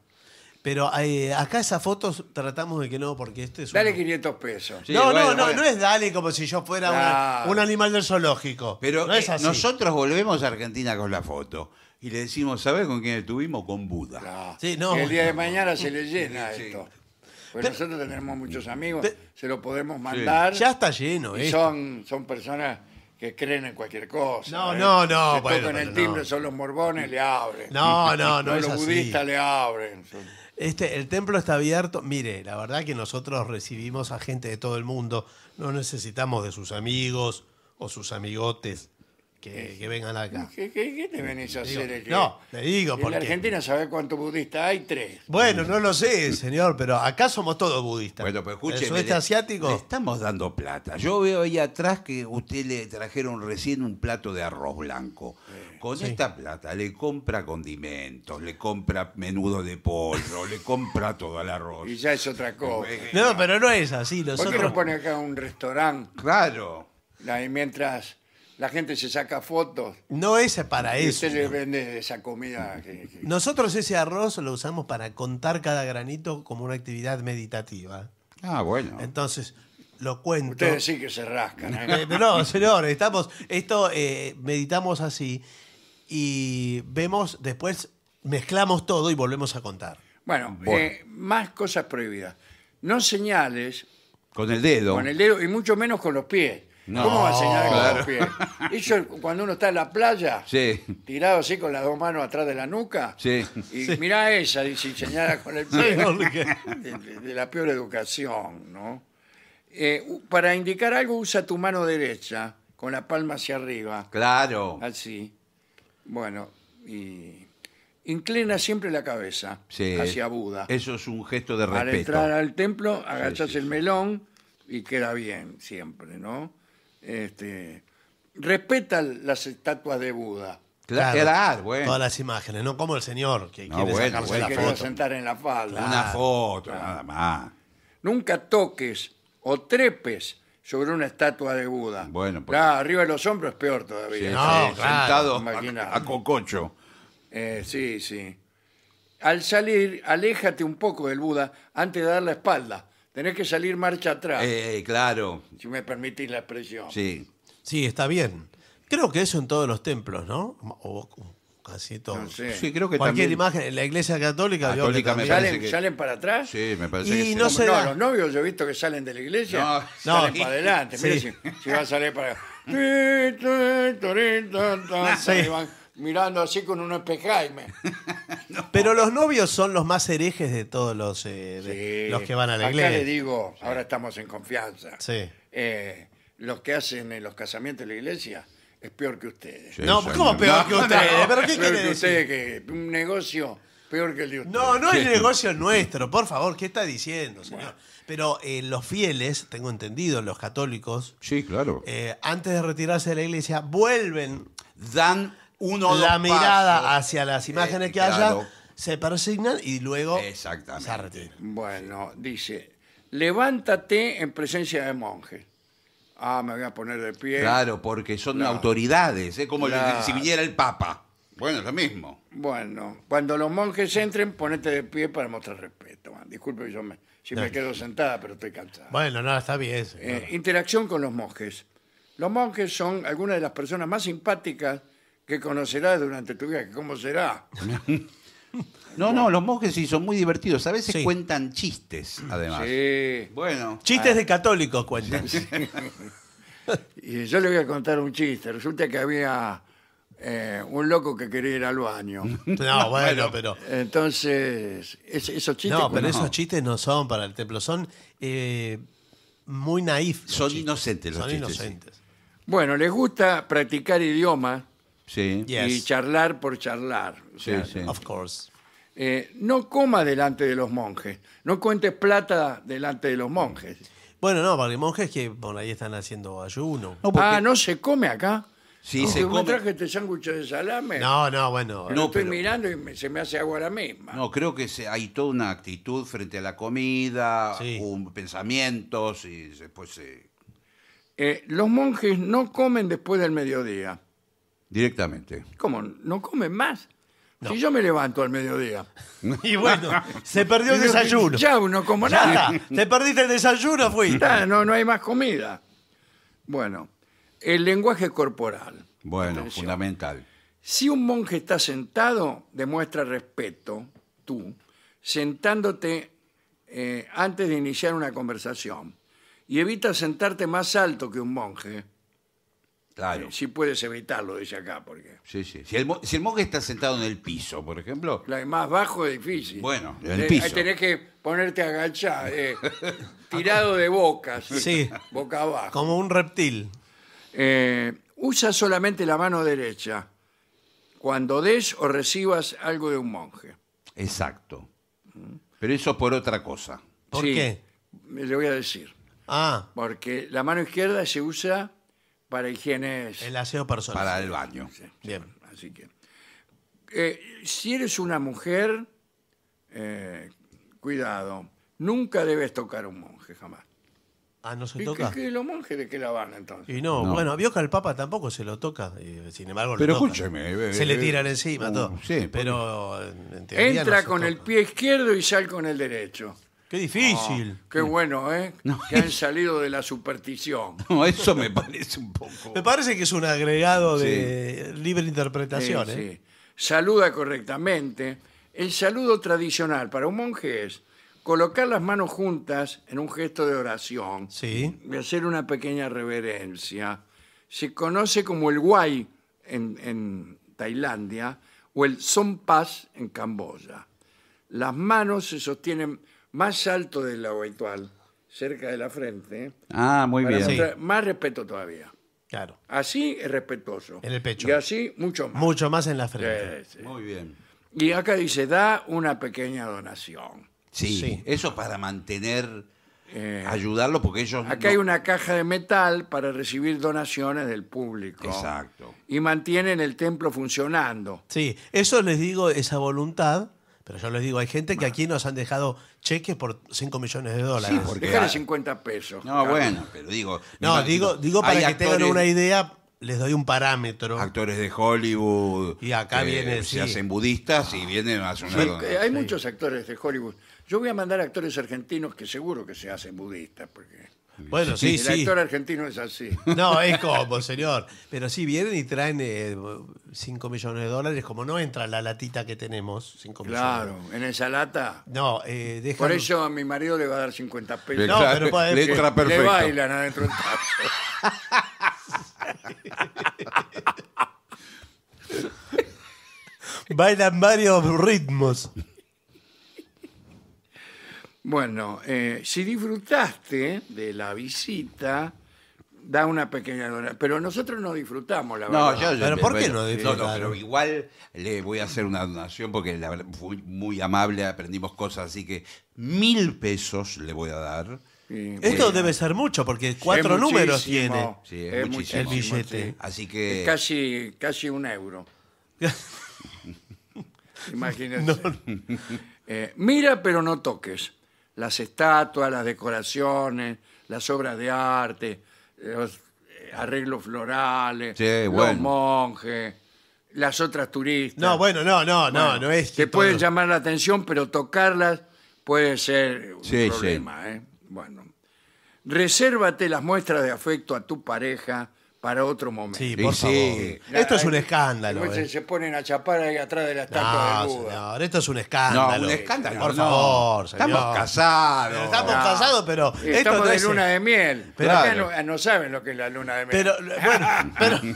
Pero eh, acá esa fotos tratamos de que no, porque este es. Dale 500 pesos. no, no, no, no es dale como si yo fuera un animal del zoológico. Pero eh, nosotros volvemos a Argentina con la foto y le decimos, ¿sabes con quién estuvimos? Con Buda. El día de mañana se le llena esto. nosotros tenemos muchos amigos, se lo podemos mandar. Ya está lleno, son, son personas que creen en cualquier cosa. No, ¿eh? no, no. Se tocan el timbre, son los morbones, le abren. No, no, (laughs) no. los budistas le abren. Este, el templo está abierto. Mire, la verdad que nosotros recibimos a gente de todo el mundo. No necesitamos de sus amigos o sus amigotes. Eh, que, vengan acá. ¿Qué, te eh, venís a hacer? no, le digo En porque- en Argentina, ¿sabes cuántos budistas hay? Tres. Bueno, no lo sé, señor, pero acá somos todos budistas. Bueno, pero escúcheme. asiático. le estamos dando plata. Yo veo ahí atrás que usted le trajeron recién un plato de arroz blanco. Con esta plata le compra condimentos, le compra menudo de pollo, le compra todo el arroz. Y ya es otra cosa. No, pero no es así. ¿Por qué Nosotros. no pone acá un restaurante Claro. y mientras la gente se saca fotos. No es para y eso. Usted le vende esa comida. Nosotros ese arroz lo usamos para contar cada granito como una actividad meditativa. Ah, bueno. Entonces, lo cuento. Ustedes sí que se rascan. ¿eh? (laughs) no, señor, estamos. Esto eh, meditamos así y vemos después, mezclamos todo y volvemos a contar. Eh, bueno, más cosas prohibidas. No señales Con el dedo. con el dedo y mucho menos con los pies. ¿Cómo va a señalar con los pies? Eso cuando uno está en la playa, tirado así con las dos manos atrás de la nuca, y mira mirá esa, dice, si señala con el pie, (laughs) de, la peor educación, ¿no? Eh, para indicar algo usa tu mano derecha, con la palma hacia arriba. Claro. Así. Bueno, y inclina siempre la cabeza hacia Buda. Eso es un gesto de respeto. Al entrar al templo, agachas el melón y queda bien siempre, ¿no? este, respeta las estatuas de Buda. Claro, ah, Todas las imágenes, no como el señor que quiere bueno, foto. sentar en la falda. Una foto, nada más. Nunca toques o trepes sobre una estatua de Buda. Bueno, pues- arriba de los hombros es peor todavía. Sentado a, cococho. Eh, sí, sí. Al salir, aléjate un poco del Buda antes de dar la espalda, tenés que salir marcha atrás, Eh, claro, si me permitís la expresión. sí. Sí, está bien. Creo que eso en todos los templos, ¿no? O, casi todos. Sí, creo que Cualquier imagen, en la iglesia católica, me Salen, salen para atrás. Sí, me parece que sí. no No, los novios yo he visto que salen de la iglesia, No, salen para adelante. Miren, si, van va a salir para... (laughs) Sí mirando así con un espejaime. jaime (laughs) Pero los novios son los más herejes de todos los, eh, los que van a la iglesia. Acá le digo, ahora estamos en confianza. Sí. Eh, los que hacen eh, los casamientos en la iglesia es peor que ustedes. no, ¿cómo peor que ustedes? ¿Pero qué un negocio peor que el de ustedes. No, no es negocio nuestro, por favor, ¿qué está diciendo, señor? Pero los fieles, tengo entendido, los católicos. Sí, claro. antes de retirarse de la iglesia, vuelven. Dan uno, la mirada hacia las eh, imágenes que haya, se persignan y luego Bueno, dice, levántate en presencia de monjes. Ah, me voy a poner de pie. Claro, porque son autoridades, es como si viniera el Papa. Bueno, es lo mismo. Bueno, cuando los monjes entren, ponete de pie para mostrar respeto. Ah, disculpe, yo me, si me quedo sentada, pero estoy cansada. Bueno, no, está bien. Eh, interacción con los monjes. Los monjes son algunas de las personas más simpáticas ¿Qué conocerás durante tu viaje. ¿Cómo será? (laughs) No, no, los monjes sí son muy divertidos. A veces cuentan chistes, además. Sí. Bueno. Chistes ah. de católicos cuentan. Y yo le voy a contar un chiste. Resulta que había eh, un loco que quería ir al baño. No, (laughs) bueno, pero. Entonces, esos chistes... No, pero esos chistes no son para el templo, son eh, muy naif. Son inocentes los chistes, inocentes. Bueno, les gusta practicar idiomas y charlar por charlar. Of course. Eh, no coma delante de los monjes, no cuentes plata delante de los monjes. Bueno, no, porque monjes que por ahí están haciendo ayuno. Ah, no se come acá. Sí, traje este sándwich de salame. No, no, bueno. estoy mirando y se me hace agua la misma. No, creo que hay toda una actitud frente a la comida, un- pensamientos y después eh, los monjes no comen después del mediodía. Directamente. ¿Cómo? ¿No comen más? Si yo me levanto al mediodía. (laughs) Y bueno, se perdió el desayuno. Ya no como (laughs) nada. Te perdiste el desayuno, fuiste. no, no hay más comida. Bueno, el lenguaje corporal. Bueno, fundamental. Si un monje está sentado, demuestra respeto, tú, sentándote eh, antes de iniciar una conversación. Y evita sentarte más alto que un monje, Claro. Si puedes evitarlo, dice acá, porque. Sí, sí. Si el, monje está sentado en el piso, por ejemplo. La más bajo es difícil. Bueno, en el eh, Tenés que ponerte agachado, eh, (laughs) tirado de boca, boca abajo. Como un reptil. Eh, usa solamente la mano derecha cuando des o recibas algo de un monje. Exacto. Pero eso por otra cosa. ¿Por qué? Le voy a decir. Ah, porque la mano izquierda se usa para higiene. El aseo personal. Para el baño. Bien. Así que. Eh, si eres una mujer, eh, cuidado, nunca debes tocar a un monje, jamás. Ah, no se toca. qué, los monjes de qué la van entonces? Y no, bueno, a que al Papa tampoco se lo toca. sin embargo, lo Pero escúcheme, eh, eh, Se le tiran encima, uh, todo. sí, Pero en Entra con el pie izquierdo y sal con el derecho. Qué difícil. Ah, qué bueno, ¿eh? que han salido de la superstición. (laughs) No, eso me parece un poco. Me parece que es un agregado de libre interpretación. ¿eh? Saluda correctamente. El saludo tradicional para un monje es colocar las manos juntas en un gesto de oración y hacer una pequeña reverencia. Se conoce como el guay en, en Tailandia o el sompas en Camboya. Las manos se sostienen más alto de lo habitual, cerca de la frente. Ah, muy bien. Más respeto todavía. Claro. Así es respetuoso. En el pecho. Y así mucho más. Mucho más en la frente. Muy bien. Y acá dice, da una pequeña donación. Sí, eso para mantener, eh, ayudarlo, porque ellos... Acá hay una caja de metal para recibir donaciones del público. Exacto. Y mantienen el templo funcionando. Sí, eso les digo, esa voluntad pero yo les digo, hay gente que aquí nos han dejado cheques por 5 millones de dólares. Sí, porque Dejale 50 pesos. No, bueno, pero digo. No, digo, digo para que tengan una idea, les doy un parámetro. Actores de Hollywood. Y acá eh, vienen, Se hacen budistas y vienen a su lado. hay muchos actores de Hollywood. Yo voy a mandar actores argentinos que seguro que se hacen budistas, porque bueno, sí, sí. El actor argentino es así. (laughs) No, es como, señor. Pero si vienen y traen 5 eh, millones de dólares, como no entra la latita que tenemos, claro, en esa lata. No, eh, Por eso a mi marido le va a dar 50 pesos. no, pero le, bailan adentro del (laughs) bailan varios ritmos. Bueno, eh, si disfrutaste de la visita, da una pequeña donación. Pero nosotros no disfrutamos, la verdad. No, yo- Pero ¿por qué no No, pero igual le voy a hacer una donación porque la fue muy amable, aprendimos cosas, así que mil pesos le voy a dar. Eh, Esto debe ser mucho, porque cuatro números tiene. Sí, es El billete. Así que casi, casi un euro. (laughs) Imagínense. Eh, mira, pero no toques las estatuas, las decoraciones, las obras de arte, los eh, arreglos florales, los monjes, las otras turistas. No, bueno, no, no, no, no es. que Te pueden llamar la atención, pero tocarlas puede ser un problema. ¿eh? Bueno, resérvate las muestras de afecto a tu pareja para otro momento. Sí, por sí. esto es un escándalo. a se- eh. se ponen a chapar ahí atrás de la estatua de Buda. esto es un escándalo. No, un escándalo, Por favor, Estamos casados. Estamos casados, pero esto es una de luna de miel. Pero- no, saben lo que es la luna de miel. Pero, (laughs)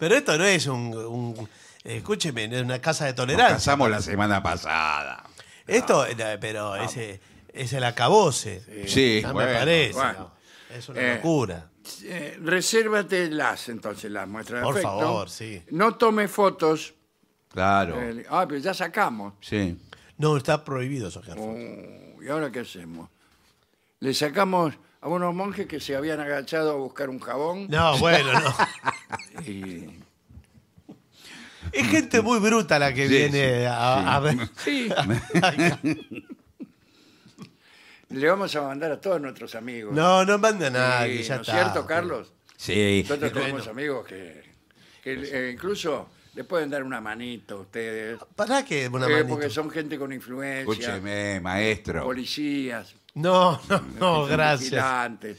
pero, esto no es un, escúcheme, es una casa de Nos tolerancia. casamos la semana pasada. Esto, ah. eh, pero ese es el acabose. Sí, me parece. Es una eh, locura. Eh, resérvate las, entonces las muestras Por favor, sí. No tome fotos. Claro. Eh, ah, pero ya sacamos. Sí. No, está prohibido sacar uh, ¿Y ahora qué hacemos? Le sacamos a unos monjes que se habían agachado a buscar un jabón No, bueno, no. (laughs) y Es gente muy bruta la que viene a, a ver. sí, (laughs) le vamos a mandar a todos nuestros amigos. No, no manda a nadie, ¿No es cierto, Carlos? Sí. Nosotros tenemos amigos que, pues eh, incluso le pueden dar una manito a ustedes. ¿Para qué una eh, manito? porque son gente con influencia, Escúcheme, maestro. policías, No, no, no, gracias. vigilantes.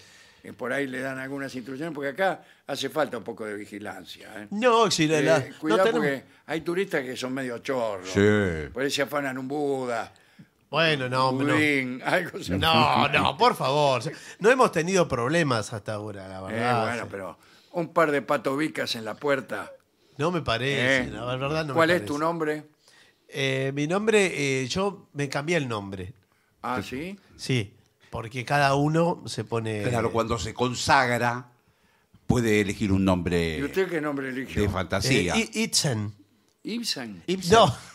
por ahí le dan algunas instrucciones, porque acá hace falta un poco de vigilancia. ¿eh? No, si la, cuidado porque hay turistas que son medio chorros. Sí. Por ahí se afanan un Buda bueno, no, no. no, por favor. No hemos tenido problemas hasta ahora, la eh, verdad. bueno, pero un par de patobicas en la puerta. No me parece, eh, la verdad ¿Cuál es tu nombre? Eh, mi nombre, yo me cambié el nombre. ¿Ah, sí? Sí, porque cada uno se pone... Claro, cuando se consagra puede elegir un nombre... ¿Y usted qué nombre eligió? De fantasía. Ibsen. Ibsen. No. (laughs)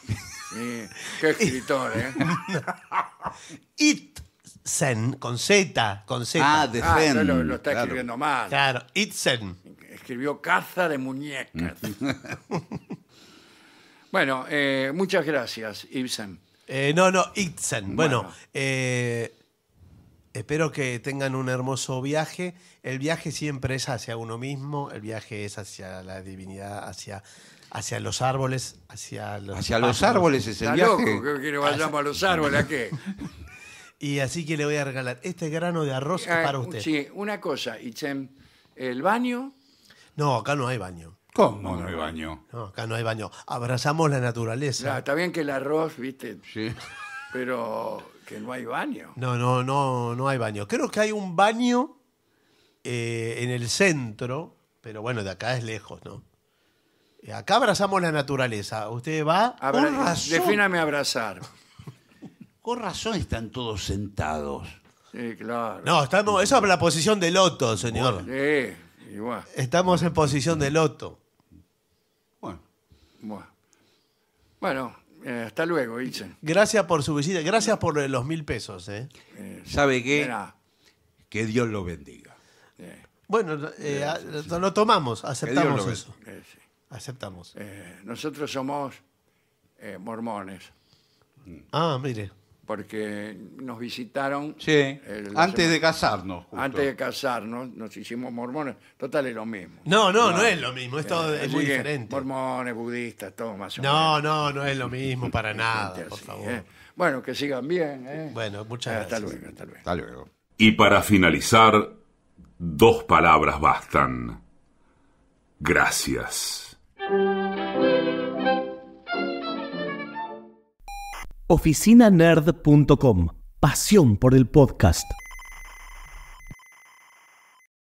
qué escritor, ¿eh? (laughs) Itzen, con Z, con Z. Ah, ah lo, está escribiendo mal. Claro, Itzen. Escribió Caza de Muñecas. (laughs) bueno, eh, muchas gracias, Ibsen. Eh, no, no, Itzen. Bueno, eh, espero que tengan un hermoso viaje. El viaje siempre es hacia uno mismo, el viaje es hacia la divinidad, hacia hacia los árboles, hacia los. Hacia los árboles es el viaje. vayamos a los árboles, ¿a qué? (laughs) Y así que le voy a regalar este grano de arroz eh, para usted. Sí, una cosa, Itzem, el baño, No, acá no hay baño. ¿Cómo no hay baño? No, acá no hay baño. Abrazamos la naturaleza. está bien que el arroz, viste, Sí. (laughs) pero que no hay baño. No, no, no, no hay baño. Creo que hay un baño eh, en el centro, pero bueno, de acá es lejos, ¿no? Eh, acá abrazamos la naturaleza. Usted va. con razón. Defíname abrazar. (laughs) Con razón están todos sentados. Sí, claro. No, estamos, eso es la posición de loto, señor. Sí, igual. Estamos en posición de loto. Bueno, Bueno, eh, hasta luego, Vincent. Gracias por su visita, gracias por los mil pesos. Eh. ¿sabe qué? Que Dios lo bendiga. Bueno, lo tomamos, aceptamos eso. Aceptamos. Eh, nosotros somos eh, mormones. Mm. Ah, mire. Porque nos visitaron. Eh, antes de casarnos. Antes de casarnos, nos hicimos mormones. Total, es lo mismo. No, no, no, es lo mismo. Esto es muy diferente. Mormones, budistas, todo más o menos. No, no, no es lo mismo para nada, por favor. Bueno, que sigan bien. Bueno, muchas gracias. hasta luego. Hasta luego. Y para finalizar, dos palabras bastan. Gracias oficinanerd.com. Pasión por el podcast.